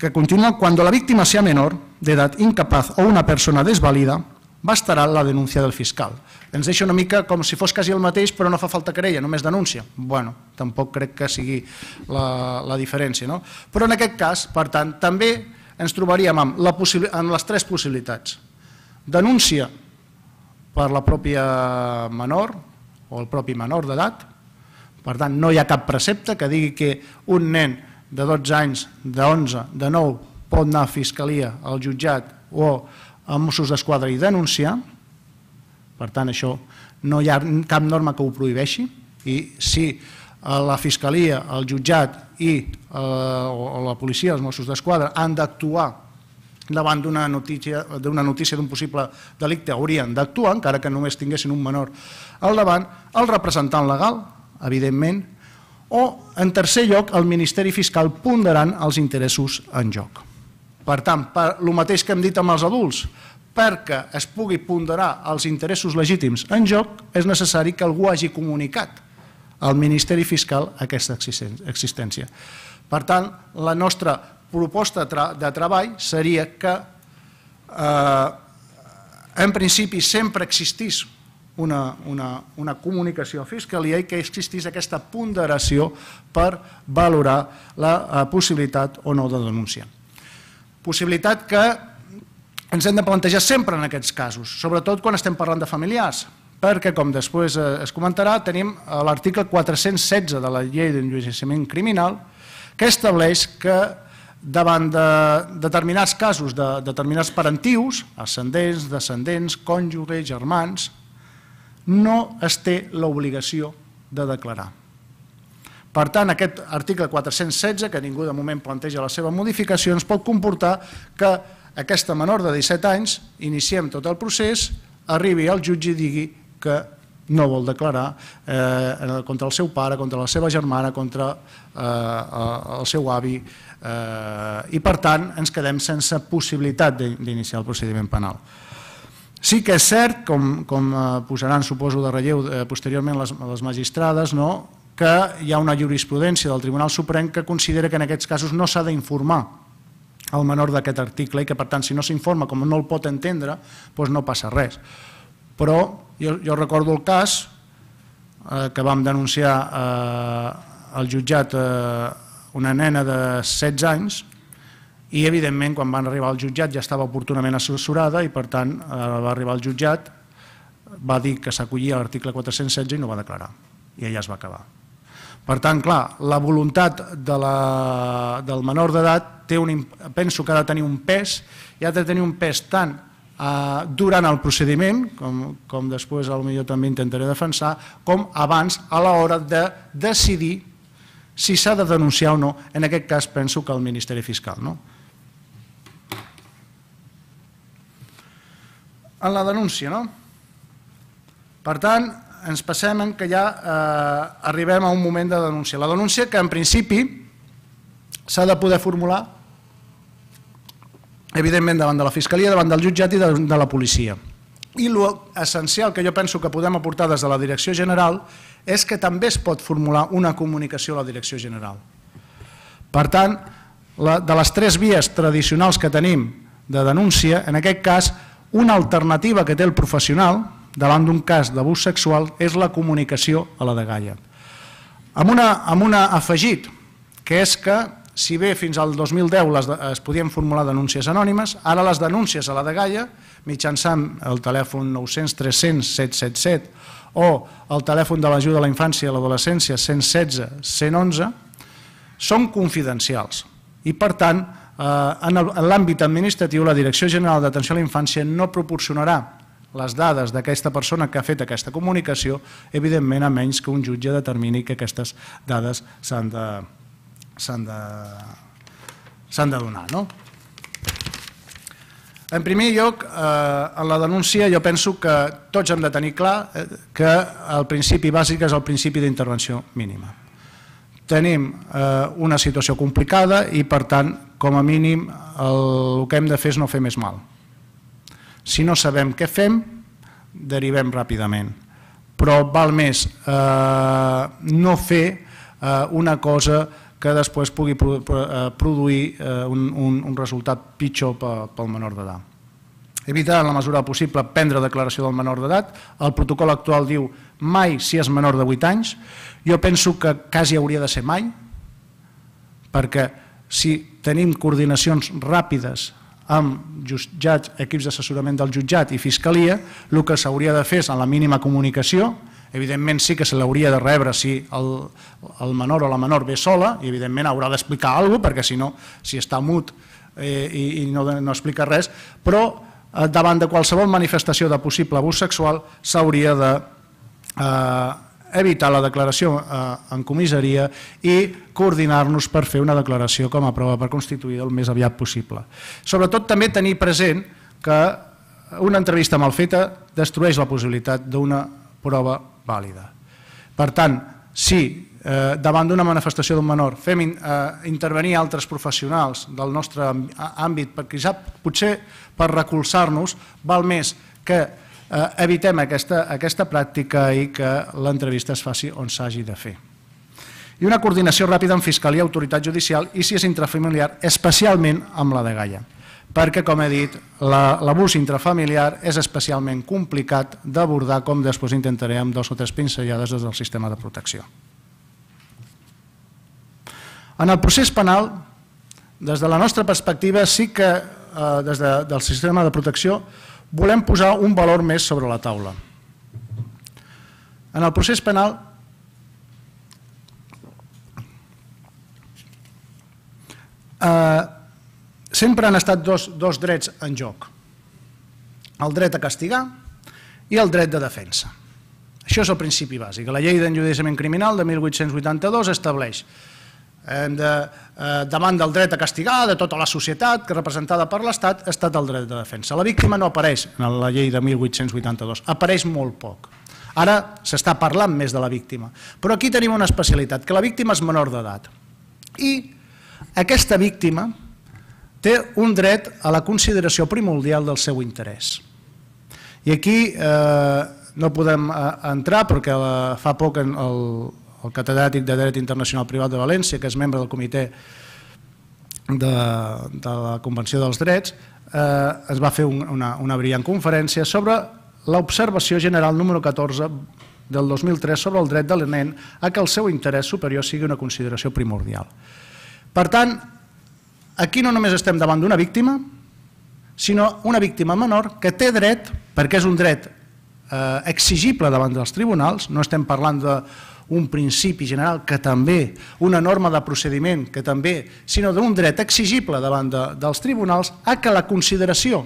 que continua, quan la víctima sigui menor, d'edat incapaç incapaz o una persona desvalida, bastarà la denúncia del fiscal. Ens deixa una mica com si fos quasi el mateix, però no fa falta querella, només denúncia. Bueno, tampoc crec que sigui la, la diferència. No? Però en aquest cas, per tant, també ens trobaríem amb, la amb les tres possibilitats denúncia per la pròpia menor o el propi menor d'edat, per tant no hi ha cap precepte que digui que un nen de 12 anys, de 11, de 9 pot anar a fiscalia, al jutjat o a Mossos d'Esquadra i denunciar, per tant això no hi ha cap norma que ho prohibeixi i si la fiscalia, el jutjat i eh, o la policia, els Mossos d'Esquadra han d'actuar davant d'una notícia notícia d'un possible delicte haurien d'actuar, encara que només tinguessin un menor al davant, el representant legal, evidentment, o, en tercer lloc, el Ministeri Fiscal ponderant els interessos en joc. Per tant, per el mateix que hem dit amb els adults, perquè es pugui ponderar els interessos legítims en joc, és necessari que algú hagi comunicat al Ministeri Fiscal aquesta existència. Per tant, la nostra proposta de treball seria que eh, en principi sempre existís una, una, una comunicació a fiscalia i que existís aquesta ponderació per valorar la eh, possibilitat o no de denúncia. Possibilitat que ens hem de plantejar sempre en aquests casos, sobretot quan estem parlant de familiars, perquè, com després eh, es comentarà, tenim l'article 416 de la llei d'enjuiciament criminal que estableix que davant de determinats casos, de determinats parentius, ascendents, descendents, cònjuges, germans, no es té l'obligació de declarar. Per tant, aquest article 416, que ningú de moment planteja la seva modificació, ens pot comportar que aquesta menor de 17 anys, iniciem tot el procés, arribi al jutge i digui que no vol declarar eh, contra el seu pare, contra la seva germana, contra eh, el seu avi, eh, i per tant ens quedem sense possibilitat d'iniciar el procediment penal. Sí que és cert, com, com eh, posaran suposo de relleu eh, posteriorment les, les magistrades, no? que hi ha una jurisprudència del Tribunal Suprem que considera que en aquests casos no s'ha d'informar el menor d'aquest article i que per tant si no s'informa com no el pot entendre doncs no passa res. Però jo, jo recordo el cas eh, que vam denunciar eh, al jutjat eh, una nena de 16 anys i evidentment quan van arribar al jutjat ja estava oportunament assessorada i per tant eh, va arribar al jutjat, va dir que s'acollia a l'article 416 i no va declarar i ella es va acabar. Per tant, clar, la voluntat de la, del menor d'edat té un, penso que ha de tenir un pes i ha de tenir un pes tant eh, durant el procediment, com, com després potser també intentaré defensar, com abans a l'hora de decidir si s'ha de denunciar o no, en aquest cas penso que el Ministeri Fiscal. No? En la denúncia, no? Per tant, ens passem en que ja eh, arribem a un moment de denúncia. La denúncia que en principi s'ha de poder formular evidentment davant de la Fiscalia, davant del jutjat i de, de la policia. I l'essencial que jo penso que podem aportar des de la Direcció General és és que també es pot formular una comunicació a la direcció general. Per tant, la, de les tres vies tradicionals que tenim de denúncia, en aquest cas, una alternativa que té el professional davant d'un cas d'abús sexual és la comunicació a la de Amb, una, amb un afegit, que és que si bé fins al 2010 es podien formular denúncies anònimes, ara les denúncies a la de Gaia, mitjançant el telèfon 900 300 777 o el telèfon de l'ajuda a la infància i l'adolescència 116 111 són confidencials i per tant eh, en l'àmbit administratiu la Direcció General d'Atenció a la Infància no proporcionarà les dades d'aquesta persona que ha fet aquesta comunicació, evidentment a menys que un jutge determini que aquestes dades s'han de, de, de donar. No? En primer lloc, eh, en la denúncia jo penso que tots hem de tenir clar eh, que el principi bàsic és el principi d'intervenció mínima. Tenim eh, una situació complicada i, per tant, com a mínim, el, que hem de fer és no fer més mal. Si no sabem què fem, derivem ràpidament. Però val més eh, no fer una cosa que que després pugui eh, produir eh, un, un, un resultat pitjor pel menor d'edat. Evitar en la mesura possible prendre declaració del menor d'edat. El protocol actual diu mai si és menor de 8 anys. Jo penso que quasi hauria de ser mai, perquè si tenim coordinacions ràpides amb jutjats, equips d'assessorament del jutjat i fiscalia, el que s'hauria de fer és en la mínima comunicació, Evidentment sí que se l'hauria de rebre si el, el menor o la menor ve sola i evidentment haurà d'explicar alguna cosa perquè si no, si està mut eh, i, i no, no explica res, però eh, davant de qualsevol manifestació de possible abús sexual s'hauria de eh, evitar la declaració eh, en comissaria i coordinar-nos per fer una declaració com a prova per constituir el més aviat possible. Sobretot també tenir present que una entrevista mal feta destrueix la possibilitat d'una prova vàlida. Per tant, si eh, davant d'una manifestació d'un menor fem eh, intervenir altres professionals del nostre àmbit, perquè ja potser per recolzar-nos val més que eh, evitem aquesta, aquesta pràctica i que l'entrevista es faci on s'hagi de fer. I una coordinació ràpida amb Fiscalia, Autoritat Judicial i si és intrafamiliar, especialment amb la de Gaia perquè, com he dit, l'abús la, intrafamiliar és especialment complicat d'abordar, com després intentaré amb dos o tres pinzellades des del sistema de protecció. En el procés penal, des de la nostra perspectiva, sí que eh, des de, del sistema de protecció volem posar un valor més sobre la taula. En el procés penal, eh, sempre han estat dos, dos drets en joc. El dret a castigar i el dret de defensa. Això és el principi bàsic. La llei d'enjudiciament criminal de 1882 estableix hem de, eh, davant del dret a castigar de tota la societat que representada per l'Estat ha estat el dret de defensa. La víctima no apareix en la llei de 1882, apareix molt poc. Ara s'està parlant més de la víctima. Però aquí tenim una especialitat, que la víctima és menor d'edat. I aquesta víctima, té un dret a la consideració primordial del seu interès. I aquí eh, no podem eh, entrar perquè la, eh, fa poc en el, el catedràtic de Dret Internacional Privat de València, que és membre del comitè de, de la Convenció dels Drets, eh, es va fer un, una, una brillant conferència sobre l'observació general número 14 del 2003 sobre el dret de l'ENEN a que el seu interès superior sigui una consideració primordial. Per tant, aquí no només estem davant d'una víctima, sinó una víctima menor que té dret, perquè és un dret eh, exigible davant dels tribunals, no estem parlant d'un principi general que també, una norma de procediment que també, sinó d'un dret exigible davant dels tribunals a que la consideració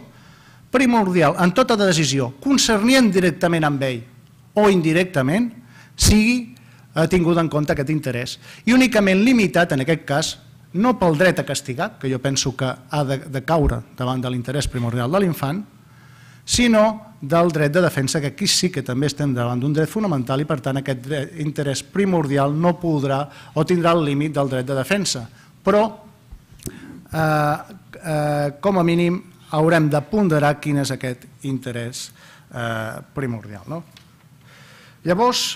primordial en tota decisió concernient directament amb ell o indirectament sigui eh, tingut en compte aquest interès i únicament limitat en aquest cas no pel dret a castigar, que jo penso que ha de, de caure davant de l'interès primordial de l'infant, sinó del dret de defensa, que aquí sí que també estem davant d'un dret fonamental i per tant aquest dret, interès primordial no podrà o tindrà el límit del dret de defensa. Però, eh, eh, com a mínim, haurem de ponderar quin és aquest interès eh, primordial. No? Llavors,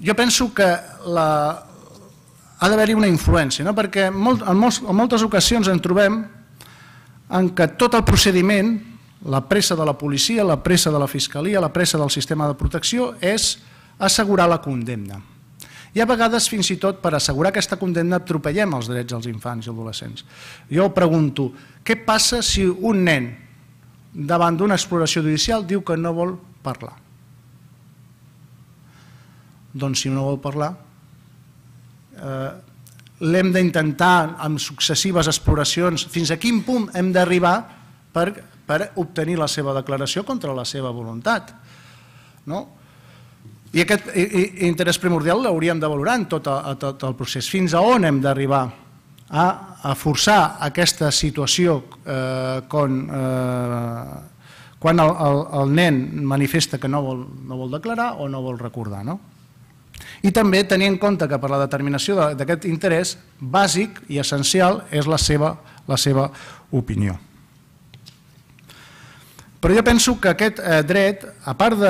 jo penso que la, ha d'haver-hi una influència, no? perquè molt, en, molts, en moltes ocasions en trobem en què tot el procediment, la pressa de la policia, la pressa de la fiscalia, la pressa del sistema de protecció, és assegurar la condemna. I a vegades, fins i tot, per assegurar aquesta condemna, atropellem els drets dels infants i adolescents. Jo pregunto, què passa si un nen, davant d'una exploració judicial, diu que no vol parlar? Doncs si no vol parlar, Eh, l'hem d'intentar amb successives exploracions fins a quin punt hem d'arribar per, per obtenir la seva declaració contra la seva voluntat. No? I aquest interès primordial l'hauríem de valorar en tot, a, a, tot el procés. Fins a on hem d'arribar a, a forçar aquesta situació eh, con, eh, quan el, el, el nen manifesta que no vol, no vol declarar o no vol recordar. No? I també tenir en compte que per la determinació d'aquest interès bàsic i essencial és la seva, la seva opinió. Però jo penso que aquest eh, dret, a part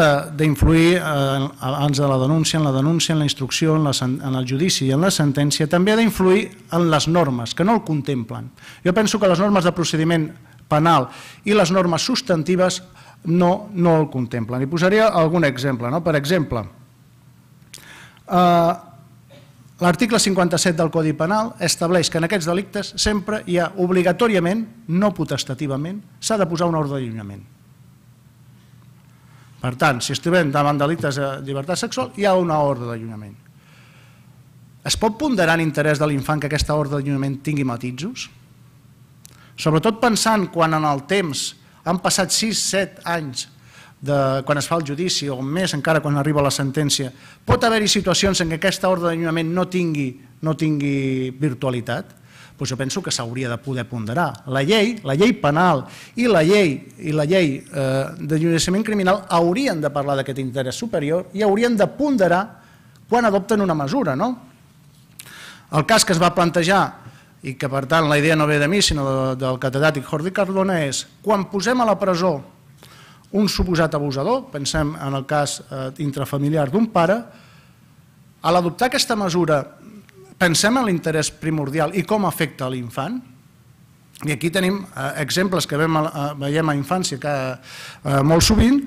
d'influir eh, abans de la denúncia, en la denúncia, en la instrucció, en, la, en el judici i en la sentència, també ha d'influir en les normes, que no el contemplen. Jo penso que les normes de procediment penal i les normes substantives no, no el contemplen. I posaria algun exemple. No? Per exemple, Eh, l'article 57 del Codi Penal estableix que en aquests delictes sempre hi ha obligatòriament, no potestativament, s'ha de posar una ordre d'allunyament. Per tant, si estem davant delictes de llibertat sexual, hi ha una ordre d'allunyament. Es pot ponderar en interès de l'infant que aquesta ordre d'allunyament tingui matisos? Sobretot pensant quan en el temps han passat 6-7 anys de, quan es fa el judici, o més encara quan arriba la sentència, pot haver-hi situacions en què aquesta ordre d'allunyament no, tingui, no tingui virtualitat? Pues doncs jo penso que s'hauria de poder ponderar. La llei, la llei penal i la llei i la llei eh, d'allunyassament criminal haurien de parlar d'aquest interès superior i haurien de ponderar quan adopten una mesura, no? El cas que es va plantejar i que per tant la idea no ve de mi sinó del catedràtic Jordi Cardona és quan posem a la presó un suposat abusador, pensem en el cas eh, intrafamiliar d'un pare, a l'adoptar aquesta mesura pensem en l'interès primordial i com afecta l'infant? I aquí tenim eh, exemples que veiem a, eh, veiem a infància que, molt sovint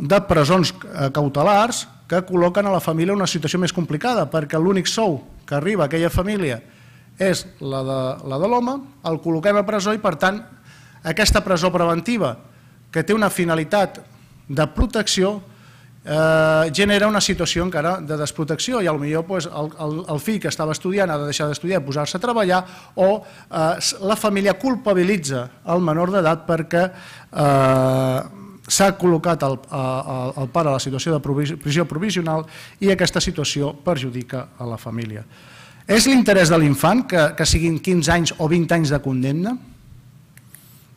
de presons cautelars que col·loquen a la família una situació més complicada perquè l'únic sou que arriba a aquella família és la de l'home, el col·loquem a presó i per tant aquesta presó preventiva que té una finalitat de protecció eh, genera una situació encara de desprotecció i potser el, el, el fill que estava estudiant ha de deixar d'estudiar i posar-se a treballar o eh, la família culpabilitza el menor d'edat perquè eh, s'ha col·locat el, el, el pare a la situació de provisió, prisió provisional i aquesta situació perjudica a la família. És l'interès de l'infant que, que siguin 15 anys o 20 anys de condemna?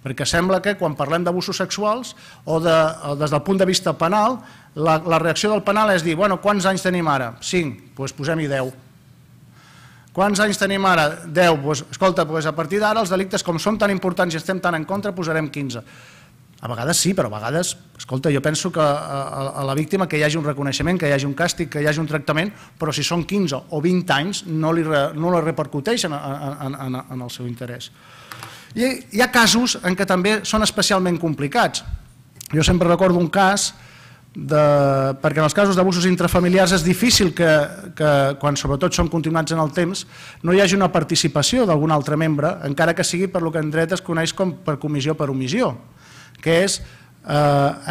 perquè sembla que quan parlem d'abusos sexuals o, de, des del punt de vista penal, la, la reacció del penal és dir, bueno, quants anys tenim ara? 5, doncs posem-hi 10. Quants anys tenim ara? 10. Doncs, escolta, a partir d'ara els delictes com són tan importants i estem tan en contra, posarem 15. A vegades sí, però a vegades, escolta, jo penso que a, la víctima que hi hagi un reconeixement, que hi hagi un càstig, que hi hagi un tractament, però si són 15 o 20 anys no, li, no la repercuteix en, en, en, en el seu interès. I hi ha casos en què també són especialment complicats. Jo sempre recordo un cas, de, perquè en els casos d'abusos intrafamiliars és difícil que, que, quan sobretot són continuats en el temps, no hi hagi una participació d'algun altre membre, encara que sigui per lo que en dret es coneix com per comissió per omissió, que és eh,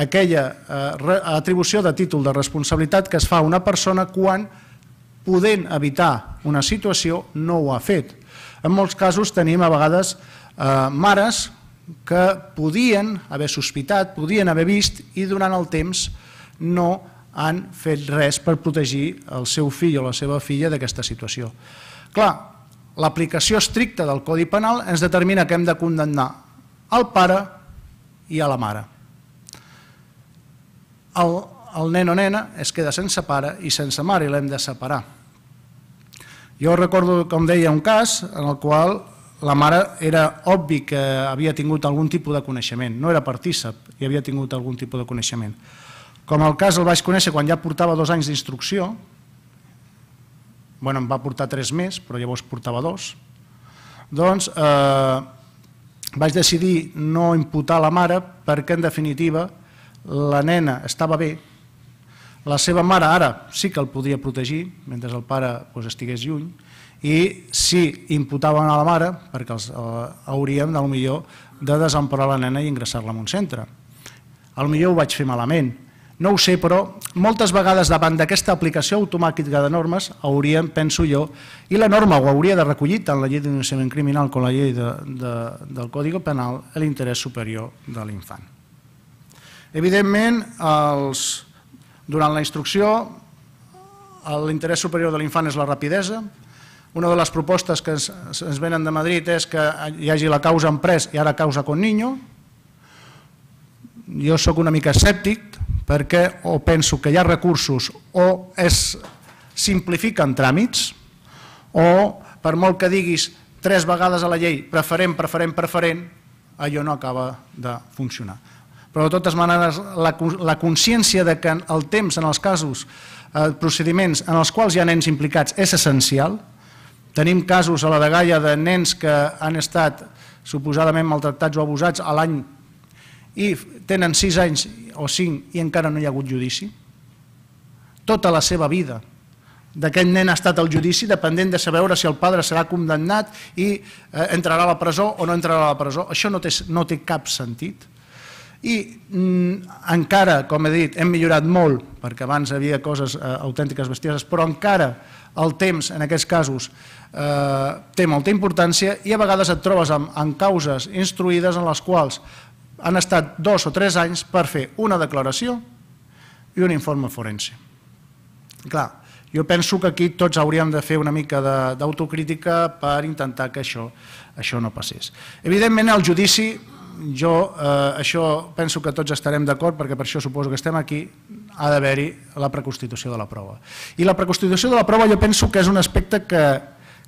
aquella eh, atribució de títol de responsabilitat que es fa a una persona quan, podent evitar una situació, no ho ha fet. En molts casos tenim a vegades Eh, mares que podien haver sospitat, podien haver vist i durant el temps no han fet res per protegir el seu fill o la seva filla d'aquesta situació. Clar, l'aplicació estricta del Codi Penal ens determina que hem de condemnar al pare i a la mare. El, el nen o nena es queda sense pare i sense mare i l'hem de separar. Jo recordo, com deia, un cas en el qual la mare era obvi que havia tingut algun tipus de coneixement, no era partícep i havia tingut algun tipus de coneixement. Com el cas el vaig conèixer quan ja portava dos anys d'instrucció, bueno, em va portar tres més, però llavors portava dos, doncs eh, vaig decidir no imputar la mare perquè, en definitiva, la nena estava bé, la seva mare ara sí que el podia protegir, mentre el pare doncs, estigués lluny, i si imputaven a la mare, perquè els, eh, hauríem de, millor de desemparar la nena i ingressar-la en un centre. Al millor ho vaig fer malament. No ho sé, però moltes vegades davant d'aquesta aplicació automàtica de normes hauríem, penso jo, i la norma ho hauria de recollir tant la llei d'innocent criminal com la llei de, de, del Codi Penal, l'interès superior de l'infant. Evidentment, els, durant la instrucció, l'interès superior de l'infant és la rapidesa, una de les propostes que ens, venen de Madrid és que hi hagi la causa en pres i ara causa con niño. Jo sóc una mica escèptic perquè o penso que hi ha recursos o es simplifiquen tràmits o per molt que diguis tres vegades a la llei preferent, preferent, preferent, allò no acaba de funcionar. Però de totes maneres, la, consciència de que el temps en els casos, eh, procediments en els quals hi ha nens implicats és essencial, Tenim casos a la Gaia de nens que han estat suposadament maltractats o abusats a l'any i tenen 6 anys o 5 i encara no hi ha hagut judici. Tota la seva vida d'aquest nen ha estat al judici dependent de saber si el padre serà condemnat i eh, entrarà a la presó o no entrarà a la presó. Això no té, no té cap sentit. I mm, encara, com he dit, hem millorat molt, perquè abans havia coses eh, autèntiques bestieses, però encara el temps, en aquests casos, eh, té molta importància i a vegades et trobes amb, causes instruïdes en les quals han estat dos o tres anys per fer una declaració i un informe forense. Clar, jo penso que aquí tots hauríem de fer una mica d'autocrítica per intentar que això, això no passés. Evidentment, el judici jo eh, això penso que tots estarem d'acord perquè per això suposo que estem aquí, ha d'haver-hi la preconstitució de la prova. I la preconstitució de la prova jo penso que és un aspecte que,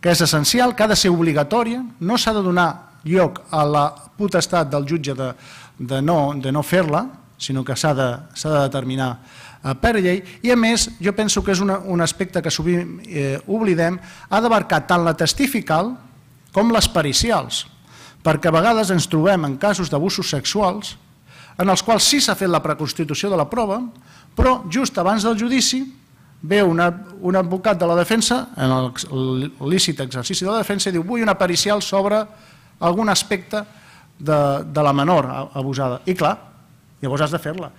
que és essencial, que ha de ser obligatòria, no s'ha de donar lloc a la potestat del jutge de, de no, de no fer-la, sinó que s'ha de, de determinar eh, per llei, i a més jo penso que és una, un aspecte que sovint eh, oblidem, ha d'abarcar tant la testifical com les pericials, perquè a vegades ens trobem en casos d'abusos sexuals en els quals sí s'ha fet la preconstitució de la prova, però just abans del judici ve una, un advocat de la defensa, en el lícit exercici de la defensa, i diu vull una pericial sobre algun aspecte de, de la menor abusada. I clar, llavors has de fer-la.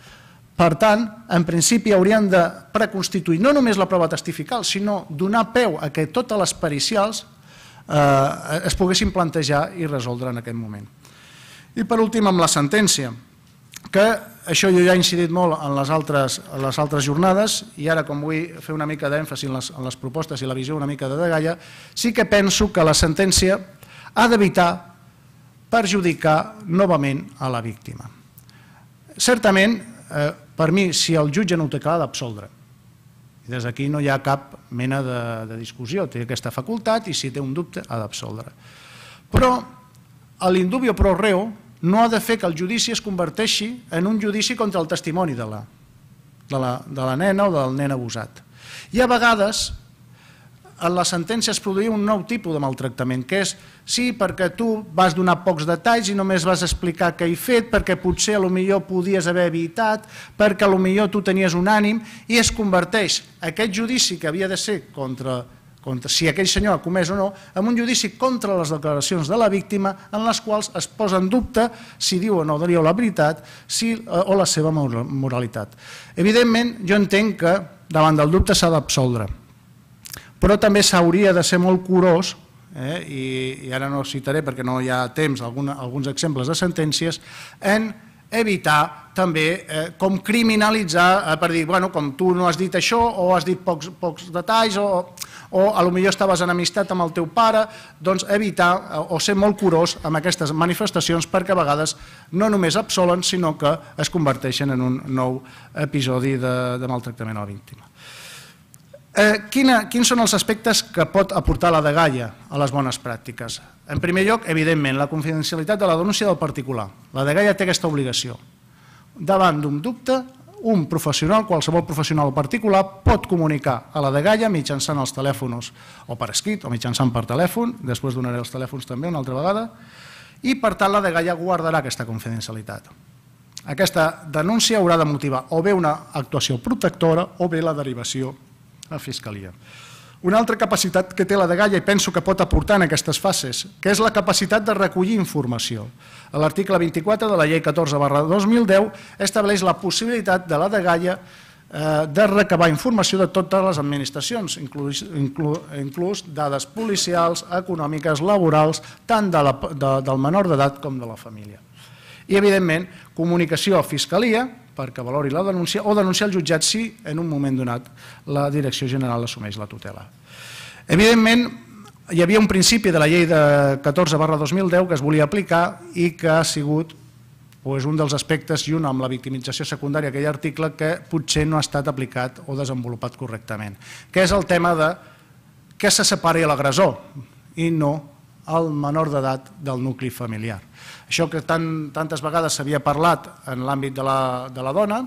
Per tant, en principi haurien de preconstituir no només la prova testifical, sinó donar peu a que totes les pericials eh, es poguessin plantejar i resoldre en aquest moment. I per últim, amb la sentència, que això jo ja he incidit molt en les altres, en les altres jornades i ara com vull fer una mica d'èmfasi en, les, en les propostes i la visió una mica de degalla, sí que penso que la sentència ha d'evitar perjudicar novament a la víctima. Certament, eh, per mi, si el jutge no ho té clar d'absoldre, i des d'aquí no hi ha cap mena de, de discussió. Té aquesta facultat i si té un dubte ha d'absoldre. Però l'indubio pro reo no ha de fer que el judici es converteixi en un judici contra el testimoni de la, de la, de la nena o del nen abusat. Hi ha vegades en la sentència es produïa un nou tipus de maltractament, que és sí, perquè tu vas donar pocs detalls i només vas explicar què he fet, perquè potser a lo millor podies haver evitat, perquè a lo millor tu tenies un ànim, i es converteix aquest judici que havia de ser contra contra, si aquell senyor ha comès o no, en un judici contra les declaracions de la víctima en les quals es posa en dubte si diu o no diu la veritat si, eh, o la seva moralitat. Evidentment, jo entenc que davant del dubte s'ha d'absoldre però també s'hauria de ser molt curós, eh, i, i ara no citaré perquè no hi ha temps alguna, alguns exemples de sentències, en evitar també eh, com criminalitzar, eh, per dir, bueno, com tu no has dit això, o has dit pocs, pocs detalls, o, o a lo millor estaves en amistat amb el teu pare, doncs evitar eh, o ser molt curós amb aquestes manifestacions perquè a vegades no només absolen, sinó que es converteixen en un nou episodi de, de maltractament a la víctima. Eh, quins són els aspectes que pot aportar la degalla a les bones pràctiques? En primer lloc, evidentment, la confidencialitat de la denúncia del particular. La degalla té aquesta obligació. Davant d'un dubte, un professional, qualsevol professional o particular, pot comunicar a la degalla mitjançant els telèfons, o per escrit, o mitjançant per telèfon, després donaré els telèfons també una altra vegada, i per tant la degalla guardarà aquesta confidencialitat. Aquesta denúncia haurà de motivar o bé una actuació protectora o bé la derivació a Fiscalia. Una altra capacitat que té la de Gaia i penso que pot aportar en aquestes fases, que és la capacitat de recollir informació. L'article 24 de la llei 14 barra 2010 estableix la possibilitat de la de Gaia eh, de recabar informació de totes les administracions, inclús, dades policials, econòmiques, laborals, tant de la, del menor d'edat com de la família. I, evidentment, comunicació a Fiscalia, perquè valori la denúncia o denunciar el jutjat si en un moment donat la Direcció General assumeix la tutela. Evidentment, hi havia un principi de la llei de 14 barra 2010 que es volia aplicar i que ha sigut doncs, un dels aspectes i un amb la victimització secundària, d'aquell article que potser no ha estat aplicat o desenvolupat correctament, que és el tema de que se separi l'agressor i no el menor d'edat del nucli familiar. Això que tantes vegades s'havia parlat en l'àmbit de, la, de la dona,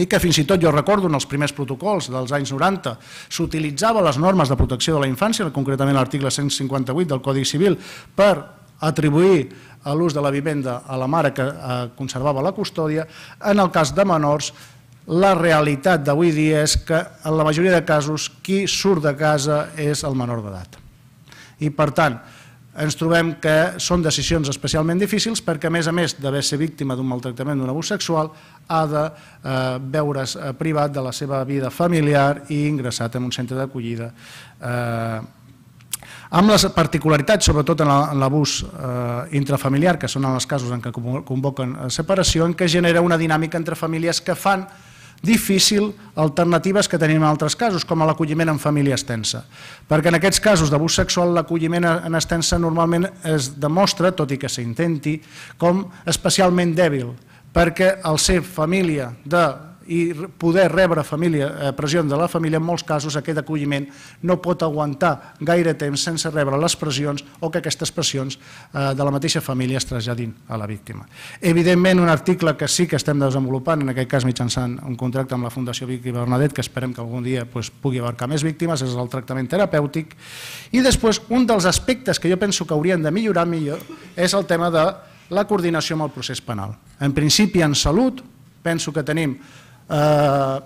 i que fins i tot jo recordo en els primers protocols dels anys 90 s'utilitzava les normes de protecció de la infància, concretament l'article 158 del Codi Civil, per atribuir l'ús de la vivenda a la mare que eh, conservava la custòdia. En el cas de menors, la realitat d'avui dia és que en la majoria de casos qui surt de casa és el menor d'edat. I per tant, ens trobem que són decisions especialment difícils perquè, a més a més d'haver ser víctima d'un maltractament d'un abús sexual, ha de eh, veure's eh, privat de la seva vida familiar i ingressat en un centre d'acollida. Eh, amb les particularitats, sobretot en l'abús eh, intrafamiliar, que són els casos en què convoquen eh, separació, en què genera una dinàmica entre famílies que fan que difícil alternatives que tenim en altres casos, com a l'acolliment en família extensa. Perquè en aquests casos d'abús sexual l'acolliment en extensa normalment es demostra, tot i que s'intenti, com especialment dèbil, perquè al ser família de i poder rebre família, eh, pressions de la família, en molts casos aquest acolliment no pot aguantar gaire temps sense rebre les pressions o que aquestes pressions eh, de la mateixa família es traslladin a la víctima. Evidentment, un article que sí que estem desenvolupant, en aquest cas mitjançant un contracte amb la Fundació Vicky Bernadet, que esperem que algun dia pugui abarcar més víctimes, és el tractament terapèutic. I després, un dels aspectes que jo penso que haurien de millorar millor és el tema de la coordinació amb el procés penal. En principi, en salut, penso que tenim Eh,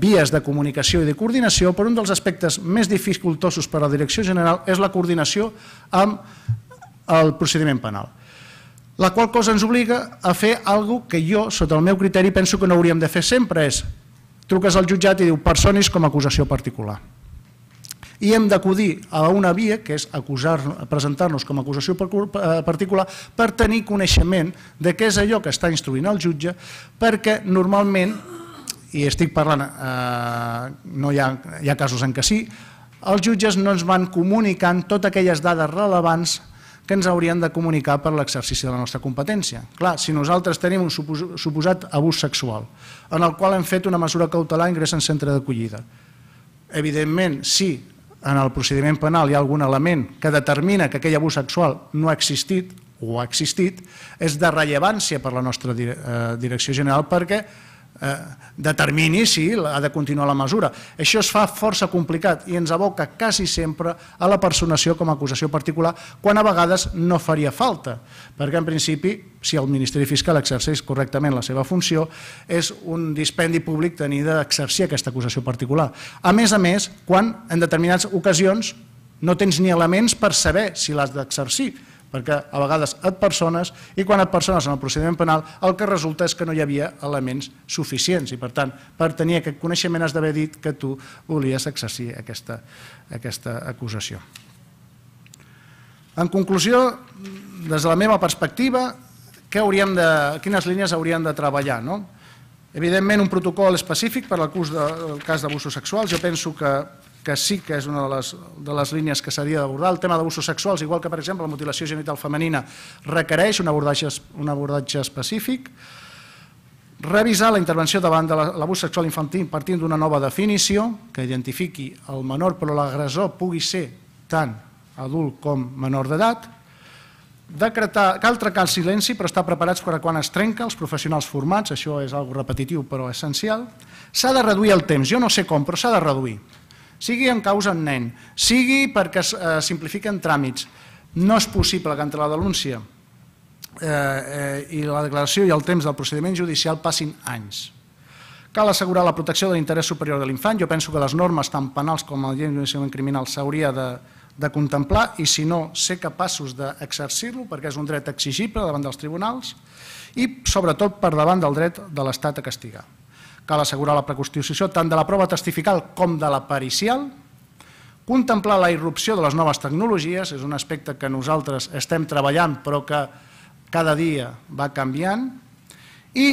vies de comunicació i de coordinació, però un dels aspectes més dificultosos per a la Direcció General és la coordinació amb el procediment penal. La qual cosa ens obliga a fer alguna que jo, sota el meu criteri, penso que no hauríem de fer sempre, és truques al jutjat i diu persones com a acusació particular i hem d'acudir a una via, que és presentar-nos com a acusació eh, particular, per tenir coneixement de què és allò que està instruint el jutge, perquè normalment, i estic parlant, eh, no hi ha, casos en què sí, els jutges no ens van comunicant totes aquelles dades relevants que ens haurien de comunicar per l'exercici de la nostra competència. Clar, si nosaltres tenim un suposat abús sexual, en el qual hem fet una mesura cautelar ingressa en centre d'acollida, evidentment, si en el procediment penal hi ha algun element que determina que aquell abús sexual no ha existit o ha existit, és de rellevància per la nostra eh, direcció general perquè Eh, determini si ha de continuar la mesura. Això es fa força complicat i ens aboca quasi sempre a la personació com a acusació particular, quan a vegades no faria falta, perquè en principi, si el Ministeri Fiscal exerceix correctament la seva funció, és un dispendi públic tenir d'exercir aquesta acusació particular. A més a més, quan en determinades ocasions no tens ni elements per saber si l'has d'exercir, perquè a vegades et persones i quan et persones en el procediment penal el que resulta és que no hi havia elements suficients i per tant per tenir aquest coneixement has d'haver dit que tu volies exercir aquesta, aquesta acusació. En conclusió, des de la meva perspectiva, què hauríem de, quines línies hauríem de treballar? No? Evidentment, un protocol específic per al cas d'abusos sexuals. Jo penso que que sí que és una de les, de les línies que s'hauria d'abordar. El tema d'abusos sexuals, igual que, per exemple, la mutilació genital femenina requereix un abordatge, un abordatge específic. Revisar la intervenció davant de l'abús sexual infantil partint d'una nova definició que identifiqui el menor però l'agressor pugui ser tant adult com menor d'edat. Decretar, cal trencar el silenci però estar preparats per a quan es trenca els professionals formats, això és algo repetitiu però essencial. S'ha de reduir el temps, jo no sé com, però s'ha de reduir sigui en causa en nen, sigui perquè es eh, simplifiquen tràmits. No és possible que entre la denúncia eh, eh, i la declaració i el temps del procediment judicial passin anys. Cal assegurar la protecció de l'interès superior de l'infant. Jo penso que les normes, tant penals com el llei de criminal, s'hauria de, de contemplar i, si no, ser capaços d'exercir-lo, perquè és un dret exigible davant dels tribunals i, sobretot, per davant del dret de l'Estat a castigar. Cal assegurar la preconstitució tant de la prova testifical com de la pericial. Contemplar la irrupció de les noves tecnologies és un aspecte que nosaltres estem treballant però que cada dia va canviant. I,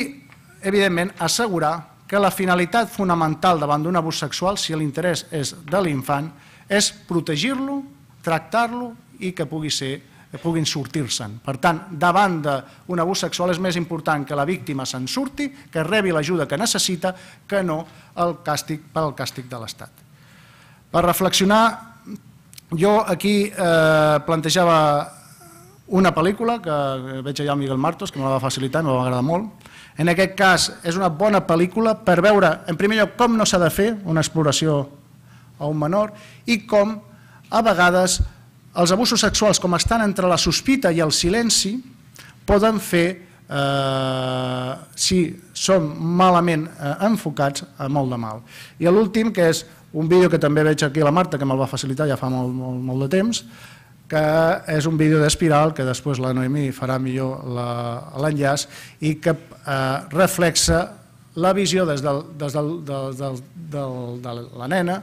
evidentment, assegurar que la finalitat fonamental davant d'un abús sexual, si l'interès és de l'infant, és protegir-lo, tractar-lo i que pugui ser que puguin sortir-se'n. Per tant, davant d'un abús sexual és més important que la víctima se'n surti, que rebi l'ajuda que necessita, que no el càstig pel càstig de l'Estat. Per reflexionar, jo aquí eh, plantejava una pel·lícula que veig allà el Miguel Martos, que me la va facilitar, me va agradar molt. En aquest cas, és una bona pel·lícula per veure, en primer lloc, com no s'ha de fer una exploració a un menor i com, a vegades, els abusos sexuals, com estan entre la sospita i el silenci, poden fer, eh, si són malament eh, enfocats, molt de mal. I l'últim, que és un vídeo que també veig aquí la Marta, que me'l va facilitar ja fa molt, molt, molt de temps, que és un vídeo d'Espiral, que després la Noemi farà millor l'enllaç, i que eh, reflexa la visió des, del, des, del, del, del, de la nena,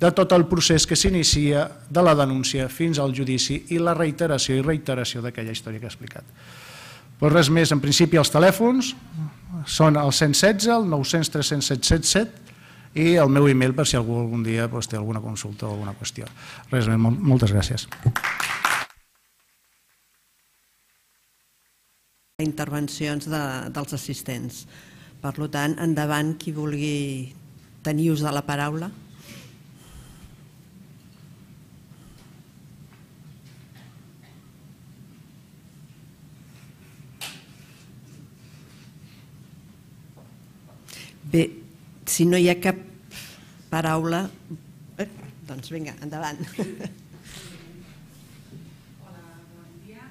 de tot el procés que s'inicia de la denúncia fins al judici i la reiteració i reiteració d'aquella història que he explicat. Però res més, en principi els telèfons són el 116, el 900 377 i el meu e-mail per si algú algun dia doncs, té alguna consulta o alguna qüestió. Res més, moltes gràcies. Intervencions de, dels assistents. Per tant, endavant qui vulgui tenir ús de la paraula. Bé, si no hi ha cap paraula, eh, doncs vinga, endavant. Hola, bon dia.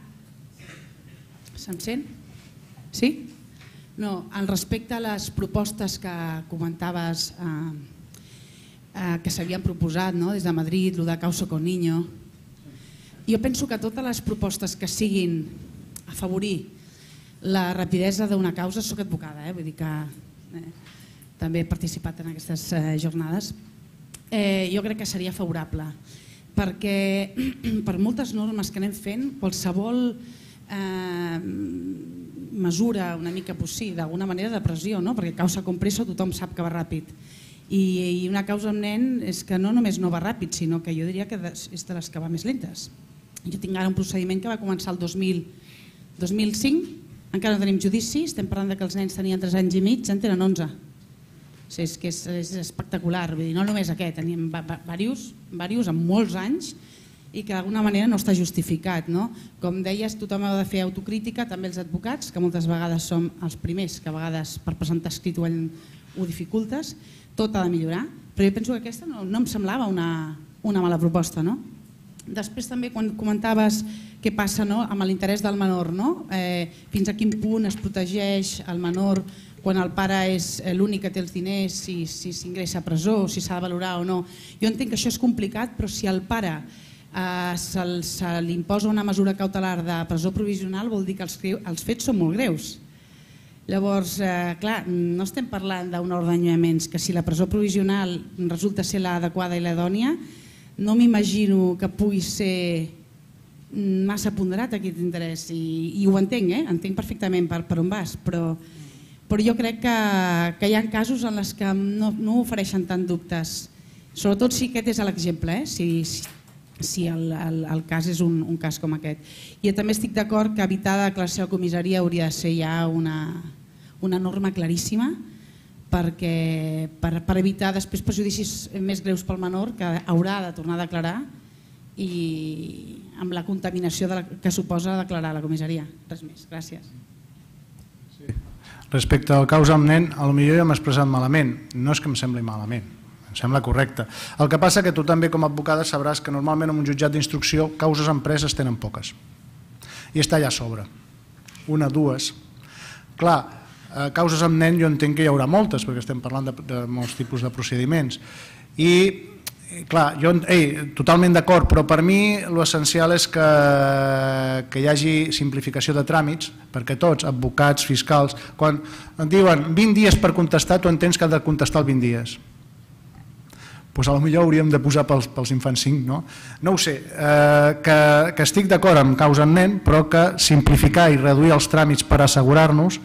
Se'm sent? Sí? No, en respecte a les propostes que comentaves eh, eh, que s'havien proposat no? des de Madrid, el de Causa con Niño, jo penso que totes les propostes que siguin afavorir la rapidesa d'una causa, sóc advocada, eh? vull dir que... Eh, també he participat en aquestes eh, jornades, eh, jo crec que seria favorable, perquè per moltes normes que anem fent, qualsevol eh, mesura una mica, possí, sí, d'alguna manera de pressió, no? perquè causa compressa tothom sap que va ràpid. I, I una causa amb nen és que no només no va ràpid, sinó que jo diria que és de les que va més lentes. Jo tinc ara un procediment que va començar el 2000, 2005, encara no tenim judici, estem parlant de que els nens tenien 3 anys i mig, en tenen 11 o sigui, és que és, és espectacular, vull dir, no només aquest, tenim diversos, diversos amb molts anys i que d'alguna manera no està justificat. No? Com deies, tothom ha de fer autocrítica, també els advocats, que moltes vegades som els primers, que a vegades per presentar escrit ho, ho dificultes, tot ha de millorar, però jo penso que aquesta no, no em semblava una, una mala proposta. No? Després també quan comentaves què passa no, amb l'interès del menor, no? eh, fins a quin punt es protegeix el menor quan el pare és eh, l'únic que té els diners, si s'ingressa si a presó, si s'ha de valorar o no. Jo entenc que això és complicat, però si al pare eh, se, se li imposa una mesura cautelar de presó provisional vol dir que els, els fets són molt greus. Llavors, eh, clar, no estem parlant d'un ordenaments que si la presó provisional resulta ser l'adequada i l'edònia, no m'imagino que pugui ser massa ponderat aquest interès i, i ho entenc, eh? entenc perfectament per, per on vas, però però jo crec que, que hi ha casos en els que no, no ofereixen tant dubtes. Sobretot si aquest és l'exemple, eh? si, si, si el, el, el cas és un, un cas com aquest. I també estic d'acord que evitar la declaració de comissaria hauria de ser ja una, una norma claríssima perquè, per, per evitar després prejudicis més greus pel menor que haurà de tornar a declarar i amb la contaminació de la, que suposa declarar la comissaria. Res més. Gràcies. Respecte al caos amb nen, potser jo m'he expressat malament. No és que em sembli malament, em sembla correcte. El que passa és que tu també com a advocada sabràs que normalment en un jutjat d'instrucció causes empreses tenen poques. I està allà a sobre. Una, dues. Clar, eh, causes amb nen jo entenc que hi haurà moltes, perquè estem parlant de molts tipus de procediments. I Eh, clar, jo ei, totalment d'acord, però per mi l'essencial és que, que hi hagi simplificació de tràmits, perquè tots, advocats, fiscals, quan et diuen 20 dies per contestar, tu entens que has de contestar els 20 dies. Pues a lo millor hauríem de posar pels, pels infants 5, no? No ho sé, eh, que, que estic d'acord amb causa en nen, però que simplificar i reduir els tràmits per assegurar-nos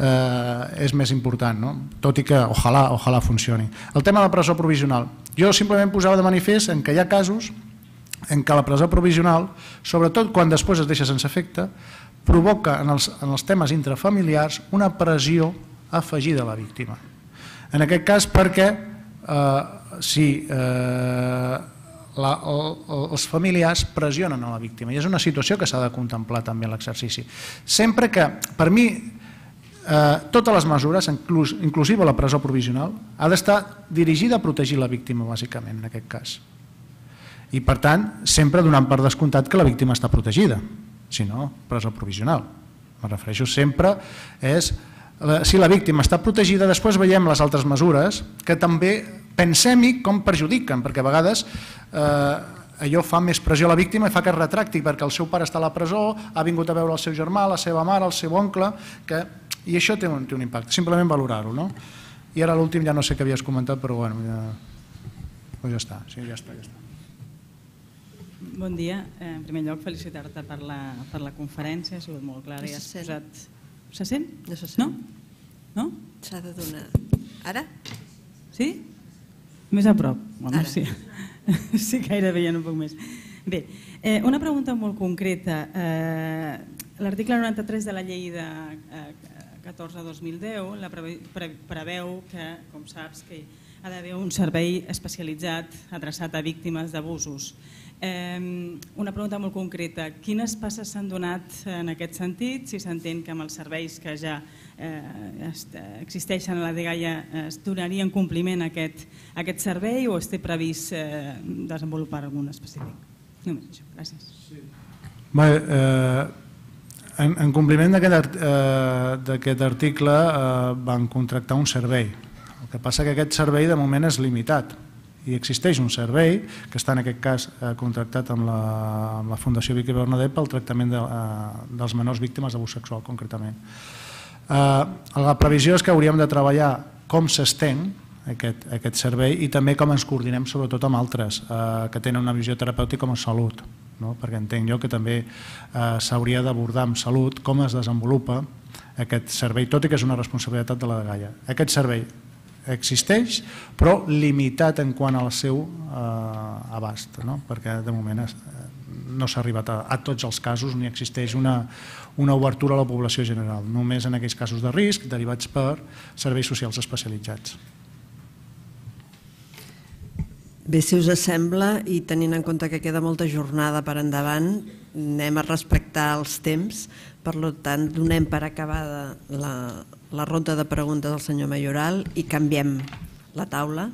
eh, és més important, no? tot i que ojalà, ojalà funcioni. El tema de la presó provisional. Jo simplement posava de manifest en que hi ha casos en què la presó provisional, sobretot quan després es deixa sense efecte, provoca en els, en els temes intrafamiliars una pressió afegida a la víctima. En aquest cas perquè eh, si eh, la, el, els familiars pressionen a la víctima i és una situació que s'ha de contemplar també l'exercici. Sempre que, per mi, Eh, totes les mesures, inclús, inclusiva la presó provisional, ha d'estar dirigida a protegir la víctima, bàsicament, en aquest cas. I, per tant, sempre donant per descomptat que la víctima està protegida, si no, presó provisional. Me refereixo sempre és eh, si la víctima està protegida, després veiem les altres mesures que també pensem-hi com perjudiquen, perquè a vegades eh, allò fa més pressió a la víctima i fa que es retracti, perquè el seu pare està a la presó, ha vingut a veure el seu germà, la seva mare, el seu oncle, que... i això té un, té un impacte, simplement valorar-ho. No? I ara l'últim ja no sé què havies comentat, però bueno, ja, pues ja està. Sí, ja està, ja està. Bon dia. Eh, en primer lloc, felicitar-te per, la, per la conferència, ha sigut molt clara. i se sent. Posat... Se sent? No se sent. No? no? S'ha de donar. Ara? Sí? Més a prop. Bueno, Ara. Sí. sí, gairebé ja no puc més. Bé, eh, una pregunta molt concreta. Eh, L'article 93 de la llei de eh, 14-2010 la pre, preveu que, com saps, que ha d'haver un servei especialitzat adreçat a víctimes d'abusos. Eh, una pregunta molt concreta. Quines passes s'han donat en aquest sentit, si s'entén que amb els serveis que ja eh, existeixen a la DGAIA eh, es donaria en compliment a aquest, a aquest servei o es té previst eh, desenvolupar algun específic? Només això, gràcies. Sí. Bé, eh, en, en compliment d'aquest eh, article eh, van contractar un servei. El que passa que aquest servei de moment és limitat i existeix un servei que està en aquest cas eh, contractat amb la, amb la Fundació Vicky Bernadette pel tractament de, eh, dels menors víctimes d'abús sexual concretament. Eh, La previsió és que hauríem de treballar com s'estén aquest, aquest servei i també com ens coordinem sobretot amb altres eh, que tenen una visió terapèutica com a salut, no? perquè entenc jo que també eh, s'hauria d'abordar amb salut com es desenvolupa aquest servei, tot i que és una responsabilitat de la Gaia. Aquest servei existeix, però limitat en quant al seu eh, abast, no? perquè de moment es, no s'ha arribat a, a tots els casos ni existeix una, una obertura a la població general, només en aquells casos de risc derivats per serveis socials especialitzats. Bé, si us sembla, i tenint en compte que queda molta jornada per endavant, anem a respectar els temps, per tant, donem per acabada la, la ronda de preguntes del senyor Mayoral i canviem la taula.